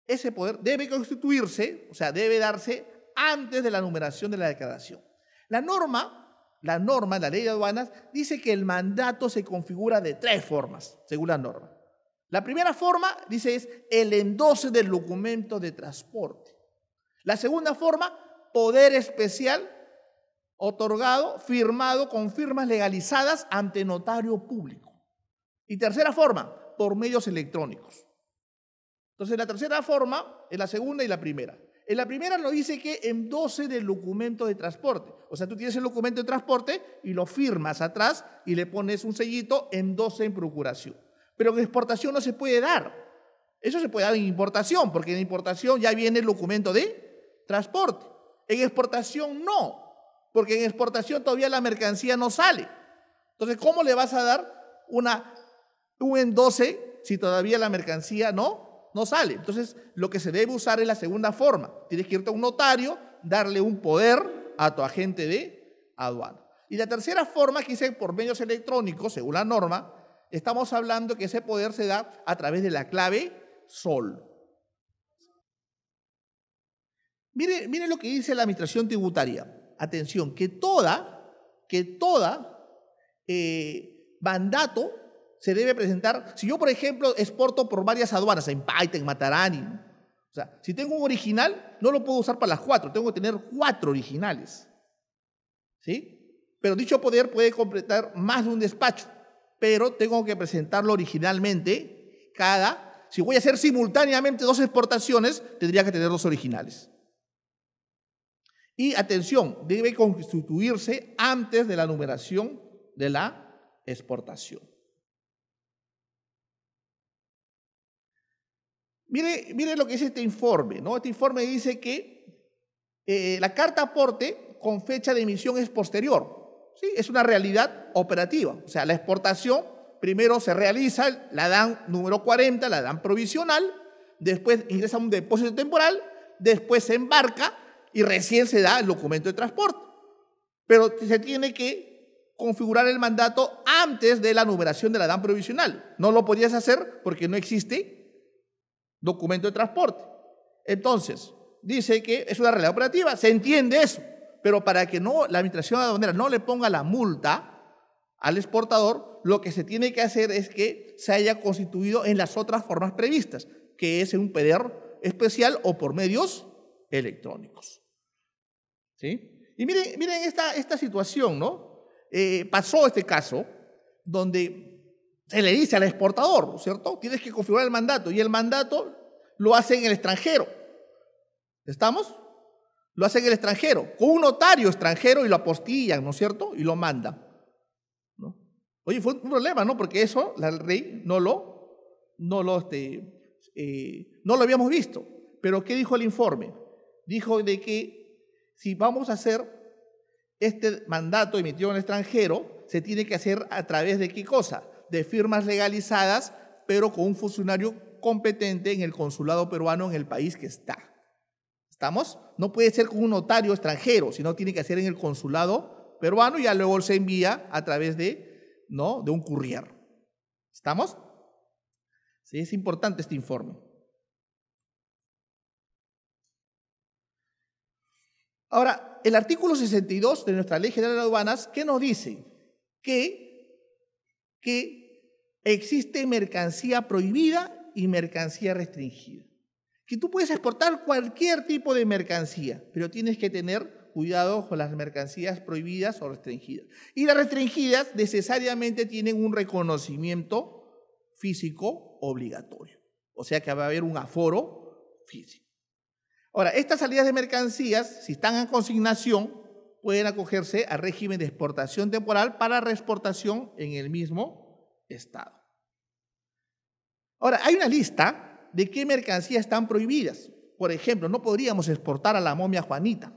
ese poder debe constituirse, o sea, debe darse antes de la numeración de la declaración. La norma, la norma, la ley de aduanas, dice que el mandato se configura de tres formas, según la norma. La primera forma, dice, es el endoce del documento de transporte. La segunda forma, poder especial otorgado, firmado con firmas legalizadas ante notario público. Y tercera forma, por medios electrónicos. Entonces, la tercera forma es la segunda y la primera. En la primera lo dice que en 12 del documento de transporte. O sea, tú tienes el documento de transporte y lo firmas atrás y le pones un sellito en 12 en procuración. Pero en exportación no se puede dar. Eso se puede dar en importación, porque en importación ya viene el documento de transporte. En exportación no, porque en exportación todavía la mercancía no sale. Entonces, ¿cómo le vas a dar una un 12 si todavía la mercancía no, no sale. Entonces, lo que se debe usar es la segunda forma. Tienes que irte a un notario, darle un poder a tu agente de aduana. Y la tercera forma que dice por medios electrónicos, según la norma, estamos hablando que ese poder se da a través de la clave SOL. Mire, mire lo que dice la administración tributaria. Atención, que toda, que toda eh, mandato se debe presentar. Si yo, por ejemplo, exporto por varias aduanas, en Python, en Matarani, o sea, si tengo un original, no lo puedo usar para las cuatro, tengo que tener cuatro originales. ¿Sí? Pero dicho poder puede completar más de un despacho, pero tengo que presentarlo originalmente cada. Si voy a hacer simultáneamente dos exportaciones, tendría que tener dos originales. Y atención, debe constituirse antes de la numeración de la exportación. Mire, mire lo que dice este informe, ¿no? Este informe dice que eh, la carta aporte con fecha de emisión es posterior, Es una realidad operativa, o sea, la exportación primero se realiza, la dan número 40, la dan provisional, después ingresa un depósito temporal, después se embarca y recién se da el documento de transporte. Pero se tiene que configurar el mandato antes de la numeración de la DAN provisional. No lo podías hacer porque no existe documento de transporte. Entonces, dice que es una realidad operativa, se entiende eso, pero para que no la administración aduanera no le ponga la multa al exportador, lo que se tiene que hacer es que se haya constituido en las otras formas previstas, que es en un PDR especial o por medios electrónicos. ¿Sí? Y miren, miren esta, esta situación, ¿no? Eh, pasó este caso donde se le dice al exportador, ¿cierto? Tienes que configurar el mandato y el mandato lo hace en el extranjero. ¿Estamos? Lo hace en el extranjero, con un notario extranjero y lo apostillan, ¿no es cierto? Y lo manda. ¿no? Oye, fue un problema, ¿no? Porque eso, el rey no lo, no lo, este, eh, no lo habíamos visto. Pero ¿qué dijo el informe? Dijo de que si vamos a hacer este mandato emitido en el extranjero, se tiene que hacer a través de qué cosa? de firmas legalizadas, pero con un funcionario competente en el consulado peruano en el país que está. ¿Estamos? No puede ser con un notario extranjero, sino tiene que ser en el consulado peruano y ya luego se envía a través de, ¿no? de un courier. ¿Estamos? Sí, es importante este informe. Ahora, el artículo 62 de nuestra Ley General de Aduanas, ¿qué nos dice? Que, que existe mercancía prohibida y mercancía restringida. Que tú puedes exportar cualquier tipo de mercancía, pero tienes que tener cuidado con las mercancías prohibidas o restringidas. Y las restringidas necesariamente tienen un reconocimiento físico obligatorio. O sea que va a haber un aforo físico. Ahora, estas salidas de mercancías, si están en consignación, pueden acogerse a régimen de exportación temporal para reexportación en el mismo Estado. Ahora, hay una lista de qué mercancías están prohibidas. Por ejemplo, no podríamos exportar a la momia Juanita.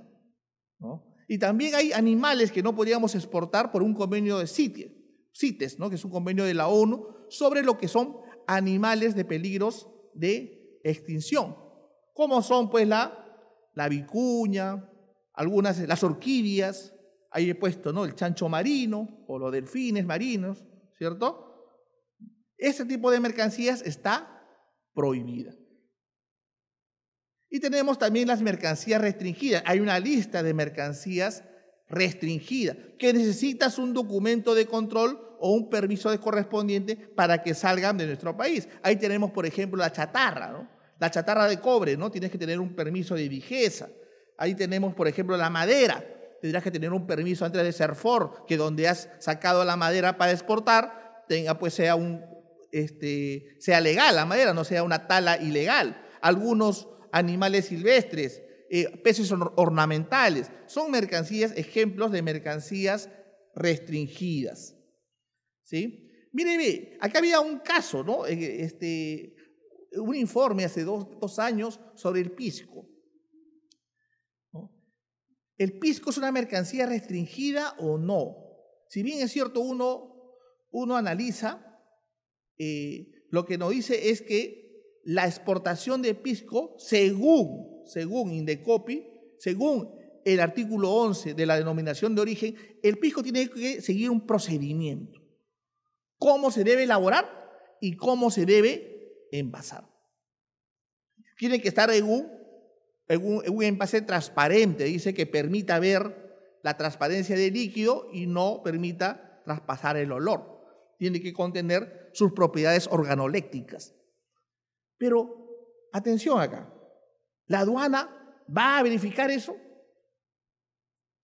¿no? Y también hay animales que no podríamos exportar por un convenio de CITES, CITES ¿no? que es un convenio de la ONU, sobre lo que son animales de peligros de extinción. Como son pues la, la vicuña, algunas, las orquídeas, ahí he puesto ¿no? el chancho marino o los delfines marinos, ¿cierto? Ese tipo de mercancías está prohibida. Y tenemos también las mercancías restringidas. Hay una lista de mercancías restringidas que necesitas un documento de control o un permiso correspondiente para que salgan de nuestro país. Ahí tenemos, por ejemplo, la chatarra, ¿no? La chatarra de cobre, ¿no? Tienes que tener un permiso de vigeza. Ahí tenemos, por ejemplo, la madera. Tendrás que tener un permiso antes de ser for, que donde has sacado la madera para exportar, tenga pues sea un, este, sea legal la madera, no sea una tala ilegal. Algunos animales silvestres, eh, peces ornamentales, son mercancías, ejemplos de mercancías restringidas. ¿Sí? Mire, acá había un caso, ¿no? Eh, este, un informe hace dos, años sobre el pisco. ¿El pisco es una mercancía restringida o no? Si bien es cierto, uno, uno analiza eh, lo que nos dice es que la exportación de pisco, según, según Indecopi, según el artículo 11 de la denominación de origen, el pisco tiene que seguir un procedimiento. Cómo se debe elaborar y cómo se debe envasar. Tiene que estar en un, en un envase transparente, dice que permita ver la transparencia del líquido y no permita traspasar el olor. Tiene que contener sus propiedades organoléctricas, Pero atención acá, ¿la aduana va a verificar eso?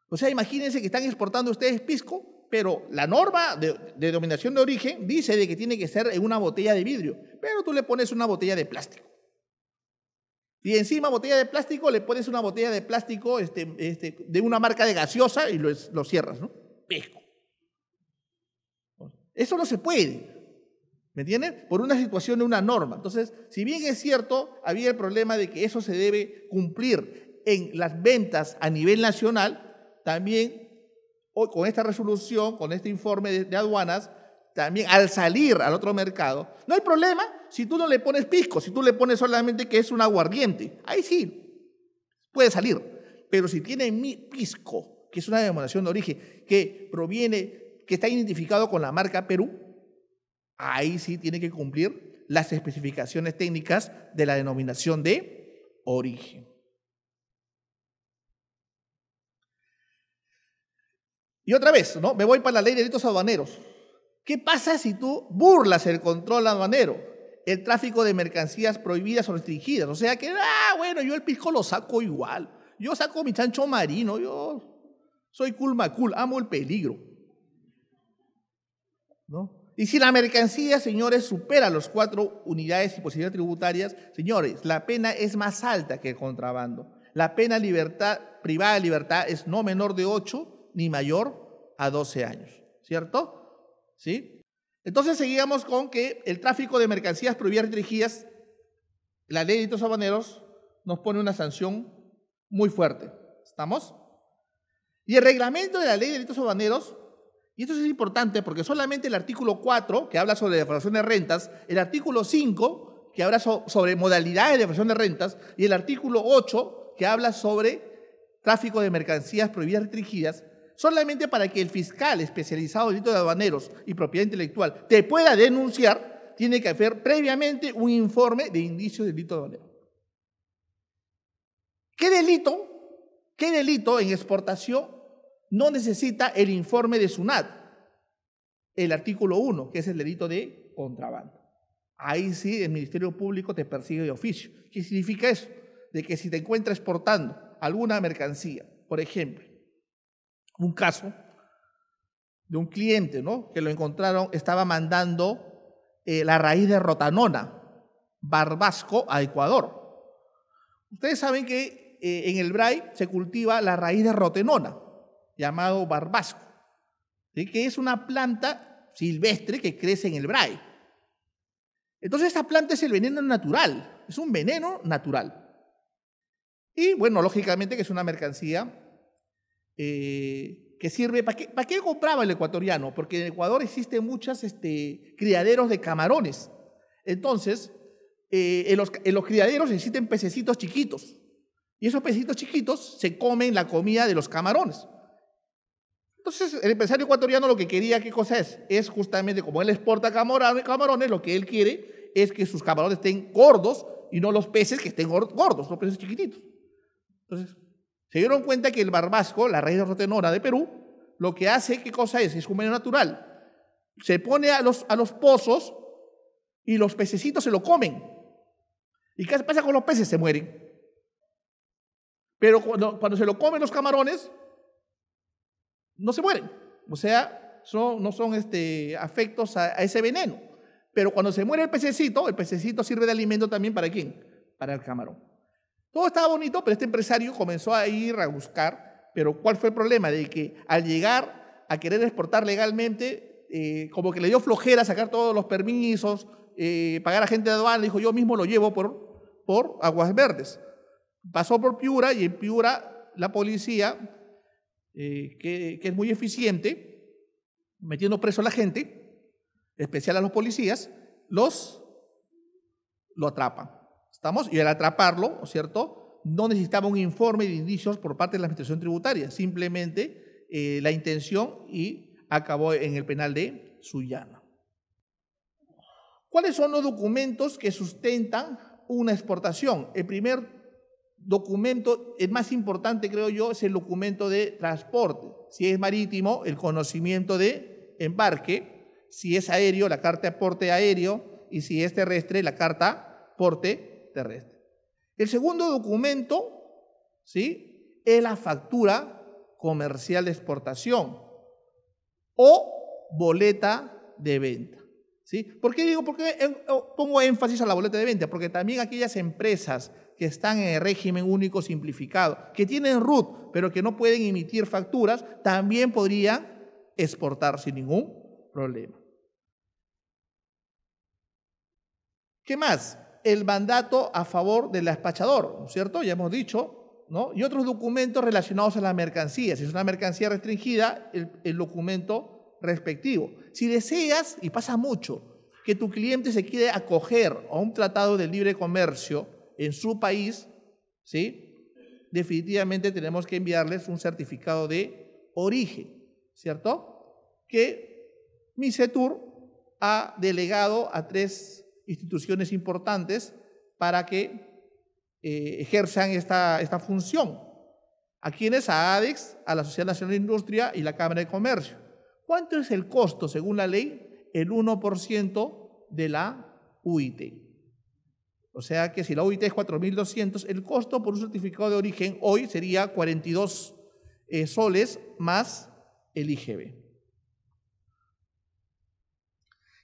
O sea, imagínense que están exportando ustedes pisco, pero la norma de, denominación de origen dice de que tiene que ser en una botella de vidrio, pero tú le pones una botella de plástico. Y encima botella de plástico, le pones una botella de plástico este, este, de una marca de gaseosa y lo, lo cierras, ¿no? Pisco. Eso no se puede. ¿Me entienden? Por una situación, de una norma. Entonces, si bien es cierto, había el problema de que eso se debe cumplir en las ventas a nivel nacional, también hoy con esta resolución, con este informe de, aduanas, también al salir al otro mercado, no hay problema si tú no le pones pisco, si tú le pones solamente que es un aguardiente. Ahí sí, puede salir. Pero si tiene mi pisco, que es una denominación de origen, que proviene, que está identificado con la marca Perú, ahí sí tiene que cumplir las especificaciones técnicas de la denominación de origen. Y otra vez, ¿no? Me voy para la ley de delitos aduaneros. ¿Qué pasa si tú burlas el control aduanero? El tráfico de mercancías prohibidas o restringidas. O sea que, ah, bueno, yo el pisco lo saco igual. Yo saco mi chancho marino. Yo soy cool, macul, amo el peligro. ¿No? Y si la mercancía, señores, supera las cuatro unidades y posibilidades tributarias, señores, la pena es más alta que el contrabando. La pena libertad, privada de libertad es no menor de 8 ni mayor a 12 años, ¿cierto? ¿Sí? Entonces seguíamos con que el tráfico de mercancías prohibidas dirigidas, la ley de delitos habaneros nos pone una sanción muy fuerte. ¿Estamos? Y el reglamento de la ley de delitos habaneros y esto es importante porque solamente el artículo 4, que habla sobre defraudación de rentas, el artículo 5, que habla sobre modalidades de defraudación de rentas, y el artículo 8, que habla sobre tráfico de mercancías prohibidas restringidas, solamente para que el fiscal especializado en delitos de aduaneros y propiedad intelectual te pueda denunciar, tiene que hacer previamente un informe de indicio de delito de aduanero. ¿Qué delito? ¿Qué delito en exportación no necesita el informe de SUNAT, el artículo 1, que es el delito de contrabando. Ahí sí el Ministerio Público te persigue de oficio. ¿Qué significa eso? De que si te encuentras exportando alguna mercancía, por ejemplo, un caso de un cliente, ¿no? Que lo encontraron, estaba mandando eh, la raíz de rotanona, barbasco, a Ecuador. Ustedes saben que eh, en el Bray se cultiva la raíz de rotenona, llamado barbasco, que es una planta silvestre que crece en el Brae. Entonces esta planta es el veneno natural, es un veneno natural. Y bueno, lógicamente que es una mercancía eh, que sirve, ¿para qué, compraba el ecuatoriano? Porque en Ecuador existen muchos este, criaderos de camarones. Entonces, eh, en los criaderos existen pececitos chiquitos. Y esos pececitos chiquitos se comen la comida de los camarones. Entonces, el empresario ecuatoriano lo que quería, ¿qué cosa es? Es justamente como él exporta camarones, lo que él quiere es que sus camarones estén gordos y no los peces que estén gordos, los peces chiquititos. Entonces, se dieron cuenta que el barbasco, la raíz rotenora de Perú, lo que hace, ¿qué cosa es? Es un medio natural. Se pone a los, a los pozos y los pececitos se lo comen. ¿Y qué pasa con los peces? Se mueren. Pero cuando, cuando se lo comen los camarones, no se mueren. O sea, son, no son este, afectos a, ese veneno. Pero cuando se muere el pececito, el pececito sirve de alimento también para quién? Para el camarón. Todo estaba bonito, pero este empresario comenzó a ir a buscar. Pero ¿cuál fue el problema? De que al llegar a querer exportar legalmente, eh, como que le dio flojera sacar todos los permisos, eh, pagar a gente de aduana, dijo yo mismo lo llevo por, por Aguas Verdes. Pasó por Piura y en Piura la policía eh, que, es muy eficiente, metiendo preso a la gente, especial a los policías, los lo atrapan. ¿Estamos? Y al atraparlo, ¿cierto? No necesitaba un informe de indicios por parte de la administración tributaria, simplemente eh, la intención y acabó en el penal de Sullana. ¿Cuáles son los documentos que sustentan una exportación? El primer documento, el más importante creo yo, es el documento de transporte. Si es marítimo, el conocimiento de embarque. Si es aéreo, la carta de porte aéreo. Y si es terrestre, la carta porte terrestre. El segundo documento, ¿sí? Es la factura comercial de exportación o boleta de venta. ¿Sí? ¿Por qué digo, por qué pongo énfasis a la boleta de venta? Porque también aquellas empresas que están en el régimen único simplificado, que tienen RUT, pero que no pueden emitir facturas, también podrían exportar sin ningún problema. ¿Qué más? El mandato a favor del despachador, ¿no es cierto? Ya hemos dicho, ¿no? Y otros documentos relacionados a la mercancía. Si es una mercancía restringida, el, documento respectivo. Si deseas, y pasa mucho, que tu cliente se quiere acoger a un tratado de libre comercio, en su país, ¿sí? definitivamente tenemos que enviarles un certificado de origen, ¿cierto? Que Misetur ha delegado a tres instituciones importantes para que eh, ejerzan esta, esta función. ¿A quiénes? A ADEX, a la Asociación Nacional de Industria y la Cámara de Comercio. ¿Cuánto es el costo, según la ley? El 1% de la UIT. O sea que si la OIT es 4.200, el costo por un certificado de origen hoy sería 42 eh, soles más el IGB.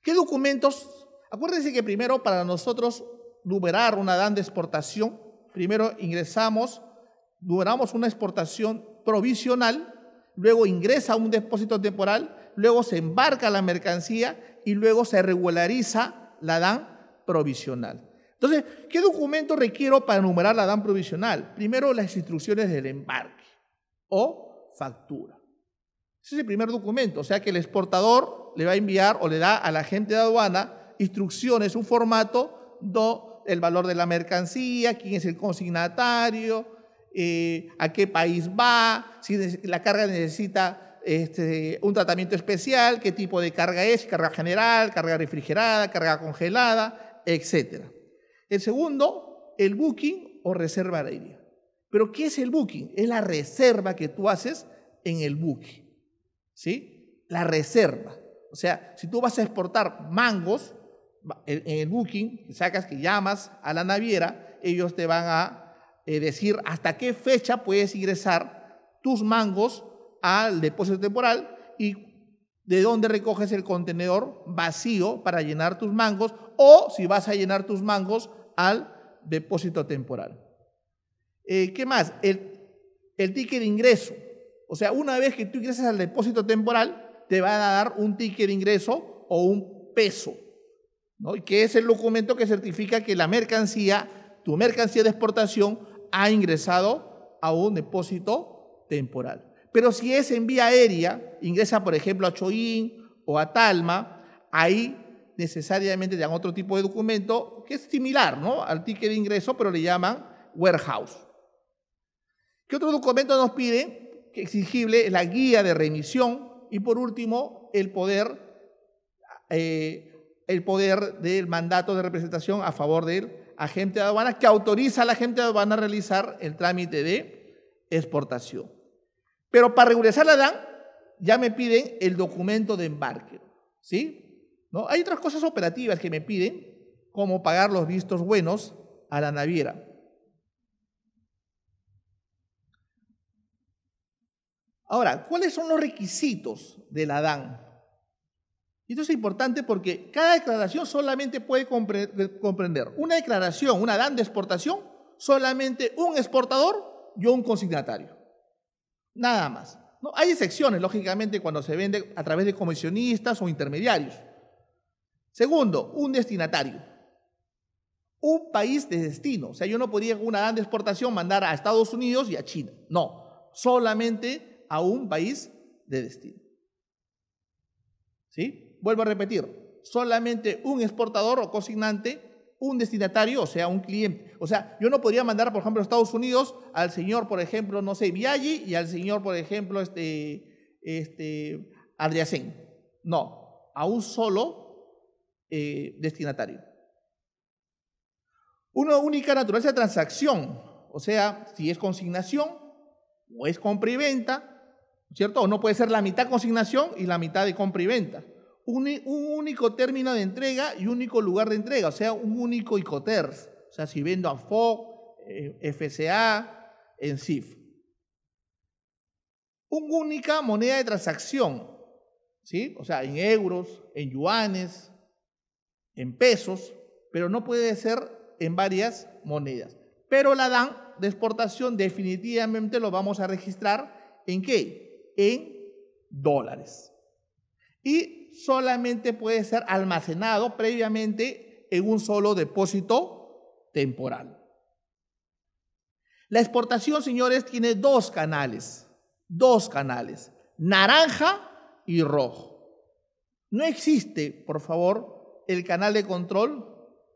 ¿Qué documentos? Acuérdense que primero para nosotros numerar una DAN de exportación, primero ingresamos, numeramos una exportación provisional, luego ingresa un depósito temporal, luego se embarca la mercancía y luego se regulariza la DAN provisional. Entonces, ¿qué documento requiero para enumerar la DAN provisional? Primero, las instrucciones del embarque o factura. Ese es el primer documento, o sea que el exportador le va a enviar o le da a la agente de aduana instrucciones, un formato do el valor de la mercancía, quién es el consignatario, eh, a qué país va, si la carga necesita este, un tratamiento especial, qué tipo de carga es, carga general, carga refrigerada, carga congelada, etcétera. El segundo, el booking o reserva aérea. Pero ¿qué es el booking? Es la reserva que tú haces en el booking. ¿Sí? La reserva. O sea, si tú vas a exportar mangos en el booking, sacas que llamas a la naviera, ellos te van a eh, decir hasta qué fecha puedes ingresar tus mangos al depósito temporal y de dónde recoges el contenedor vacío para llenar tus mangos o si vas a llenar tus mangos al depósito temporal. Eh, ¿Qué más? El, ticket de ingreso. O sea, una vez que tú ingresas al depósito temporal, te van a dar un ticket de ingreso o un peso, ¿no? que es el documento que certifica que la mercancía, tu mercancía de exportación, ha ingresado a un depósito temporal. Pero si es en vía aérea, ingresa por ejemplo a Choín o a Talma, ahí necesariamente dan otro tipo de documento que es similar ¿no? al ticket de ingreso, pero le llaman warehouse. ¿Qué otro documento nos piden? Que exigible la guía de remisión y por último el poder, eh, el poder del mandato de representación a favor del agente de aduana que autoriza al agente de aduana a realizar el trámite de exportación. Pero para regularizar la DAN ya me piden el documento de embarque, ¿sí? Hay otras cosas operativas que me piden, como pagar los vistos buenos a la naviera. Ahora, ¿cuáles son los requisitos de la DAN? Esto es importante porque cada declaración solamente puede comprender una declaración, una DAN de exportación, solamente un exportador y un consignatario. Nada más. ¿no? Hay excepciones, lógicamente, cuando se vende a través de comisionistas o intermediarios. Segundo, un destinatario. Un país de destino. O sea, yo no podría con una gran exportación mandar a Estados Unidos y a China. No, solamente a un país de destino. ¿Sí? Vuelvo a repetir, solamente un exportador o consignante, un destinatario, o sea, un cliente. O sea, yo no podría mandar, por ejemplo, a Estados Unidos al señor, por ejemplo, no sé, Viaggi y al señor, por ejemplo, este, este, Adriacen. No, a un solo eh, destinatario. Una única naturaleza de transacción, o sea, si es consignación o es compra y venta, ¿cierto? O no puede ser la mitad consignación y la mitad de compra y venta. Un, único término de entrega y único lugar de entrega, o sea, un único icoters O sea, si vendo a FOC, eh, FCA, en CIF. Una única moneda de transacción, ¿sí? O sea, en euros, en yuanes, en pesos, pero no puede ser en varias monedas. Pero la DAN de exportación definitivamente lo vamos a registrar en qué? En dólares. Y solamente puede ser almacenado previamente en un solo depósito temporal. La exportación, señores, tiene dos canales, dos canales, naranja y rojo. No existe, por favor, el canal de control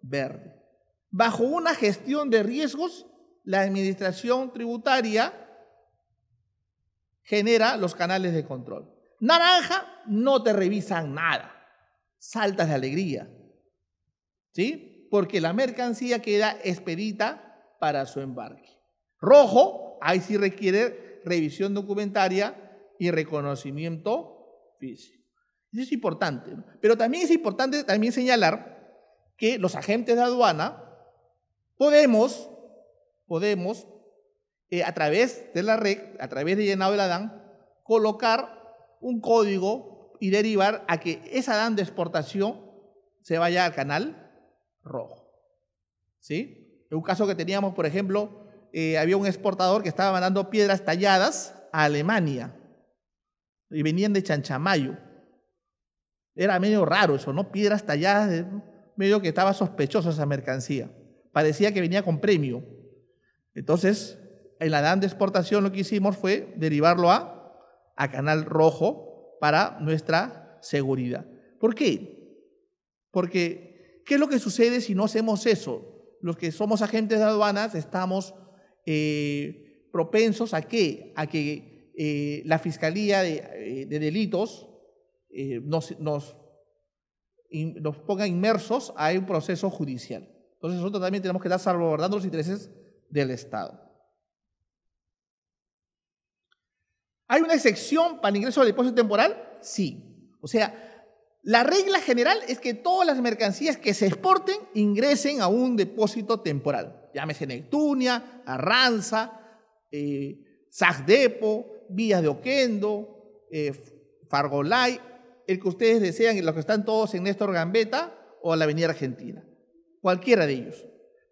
verde. Bajo una gestión de riesgos, la administración tributaria genera los canales de control. Naranja, no te revisan nada. Saltas de alegría. ¿Sí? Porque la mercancía queda expedita para su embarque. Rojo, ahí sí requiere revisión documentaria y reconocimiento físico. Eso es importante. Pero también es importante también señalar que los agentes de aduana podemos, podemos eh, a través de la red, a través de llenado la DAN, colocar un código y derivar a que esa DAN de exportación se vaya al canal rojo. ¿Sí? En un caso que teníamos, por ejemplo, eh, había un exportador que estaba mandando piedras talladas a Alemania y venían de Chanchamayo. Era medio raro eso, ¿no? Piedras talladas, medio que estaba sospechosa esa mercancía. Parecía que venía con premio. Entonces, en la DAN de exportación lo que hicimos fue derivarlo a, a Canal Rojo para nuestra seguridad. ¿Por qué? Porque, ¿qué es lo que sucede si no hacemos eso? Los que somos agentes de aduanas estamos eh, propensos a qué? A que eh, la Fiscalía de eh, Delitos eh, nos, ponga inmersos a un proceso judicial. Entonces nosotros también tenemos que estar salvaguardando los intereses del Estado. ¿Hay una excepción para el ingreso al depósito temporal? Sí. O sea, la regla general es que todas las mercancías que se exporten ingresen a un depósito temporal. Llámese Neptunia, Arranza, eh, Sagdepo, Vías de Oquendo, eh, Fargolay, el que ustedes desean los que están todos en Néstor Gambetta o la Avenida Argentina. Cualquiera de ellos.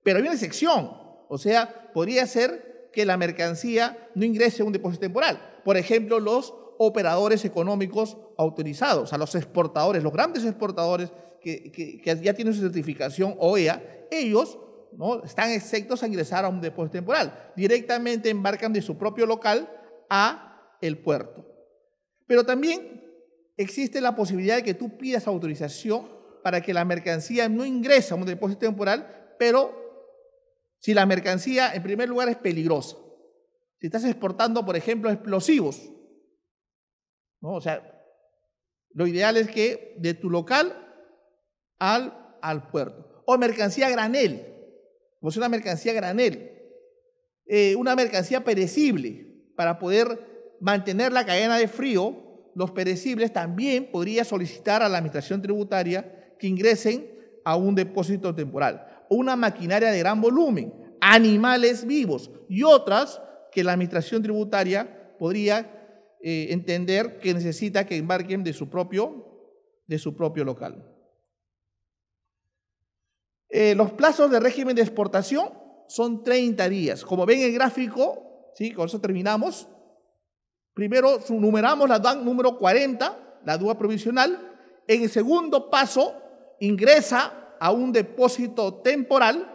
Pero hay una excepción. O sea, podría ser que la mercancía no ingrese a un depósito temporal. Por ejemplo, los operadores económicos autorizados, a los exportadores, los grandes exportadores que, ya tienen su certificación OEA, ellos ¿no? están exentos a ingresar a un depósito temporal. Directamente embarcan de su propio local a el puerto. Pero también existe la posibilidad de que tú pidas autorización para que la mercancía no ingrese a un depósito temporal, pero si la mercancía en primer lugar es peligrosa, si estás exportando, por ejemplo, explosivos, ¿no? o sea, lo ideal es que de tu local al, al puerto, o mercancía granel, como una mercancía granel, eh, una mercancía perecible para poder mantener la cadena de frío los perecibles también podría solicitar a la administración tributaria que ingresen a un depósito temporal, una maquinaria de gran volumen, animales vivos y otras que la administración tributaria podría eh, entender que necesita que embarquen de su propio, de su propio local. Eh, los plazos de régimen de exportación son 30 días. Como ven en el gráfico, con eso terminamos, Primero numeramos la dan número 40, la DUA provisional. En el segundo paso, ingresa a un depósito temporal.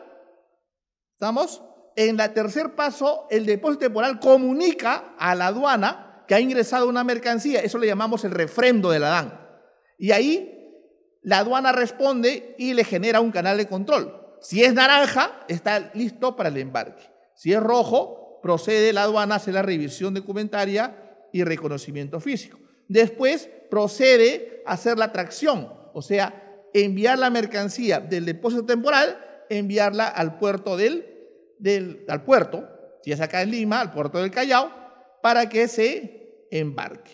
¿Estamos? En el tercer paso, el depósito temporal comunica a la aduana que ha ingresado una mercancía. Eso le llamamos el refrendo de la DAN. Y ahí la aduana responde y le genera un canal de control. Si es naranja, está listo para el embarque. Si es rojo, procede la aduana hace la revisión documentaria y reconocimiento físico. Después procede a hacer la tracción, o sea, enviar la mercancía del depósito temporal, enviarla al puerto del, del al puerto, si es acá en Lima, al puerto del Callao, para que se embarque.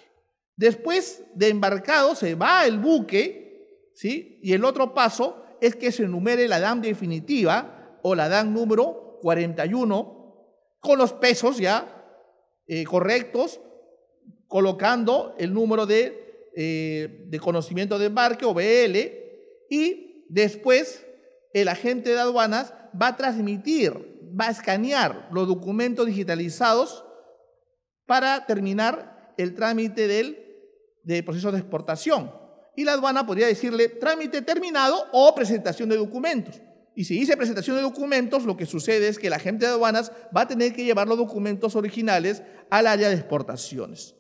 Después de embarcado se va el buque, ¿sí? Y el otro paso es que se enumere la DAM definitiva o la DAM número 41 con los pesos ya eh, correctos colocando el número eh, de, conocimiento de embarque o BL y después el agente de aduanas va a transmitir, va a escanear los documentos digitalizados para terminar el trámite del, del proceso de exportación. Y la aduana podría decirle trámite terminado o presentación de documentos. Y si dice presentación de documentos, lo que sucede es que el agente de aduanas va a tener que llevar los documentos originales al área de exportaciones.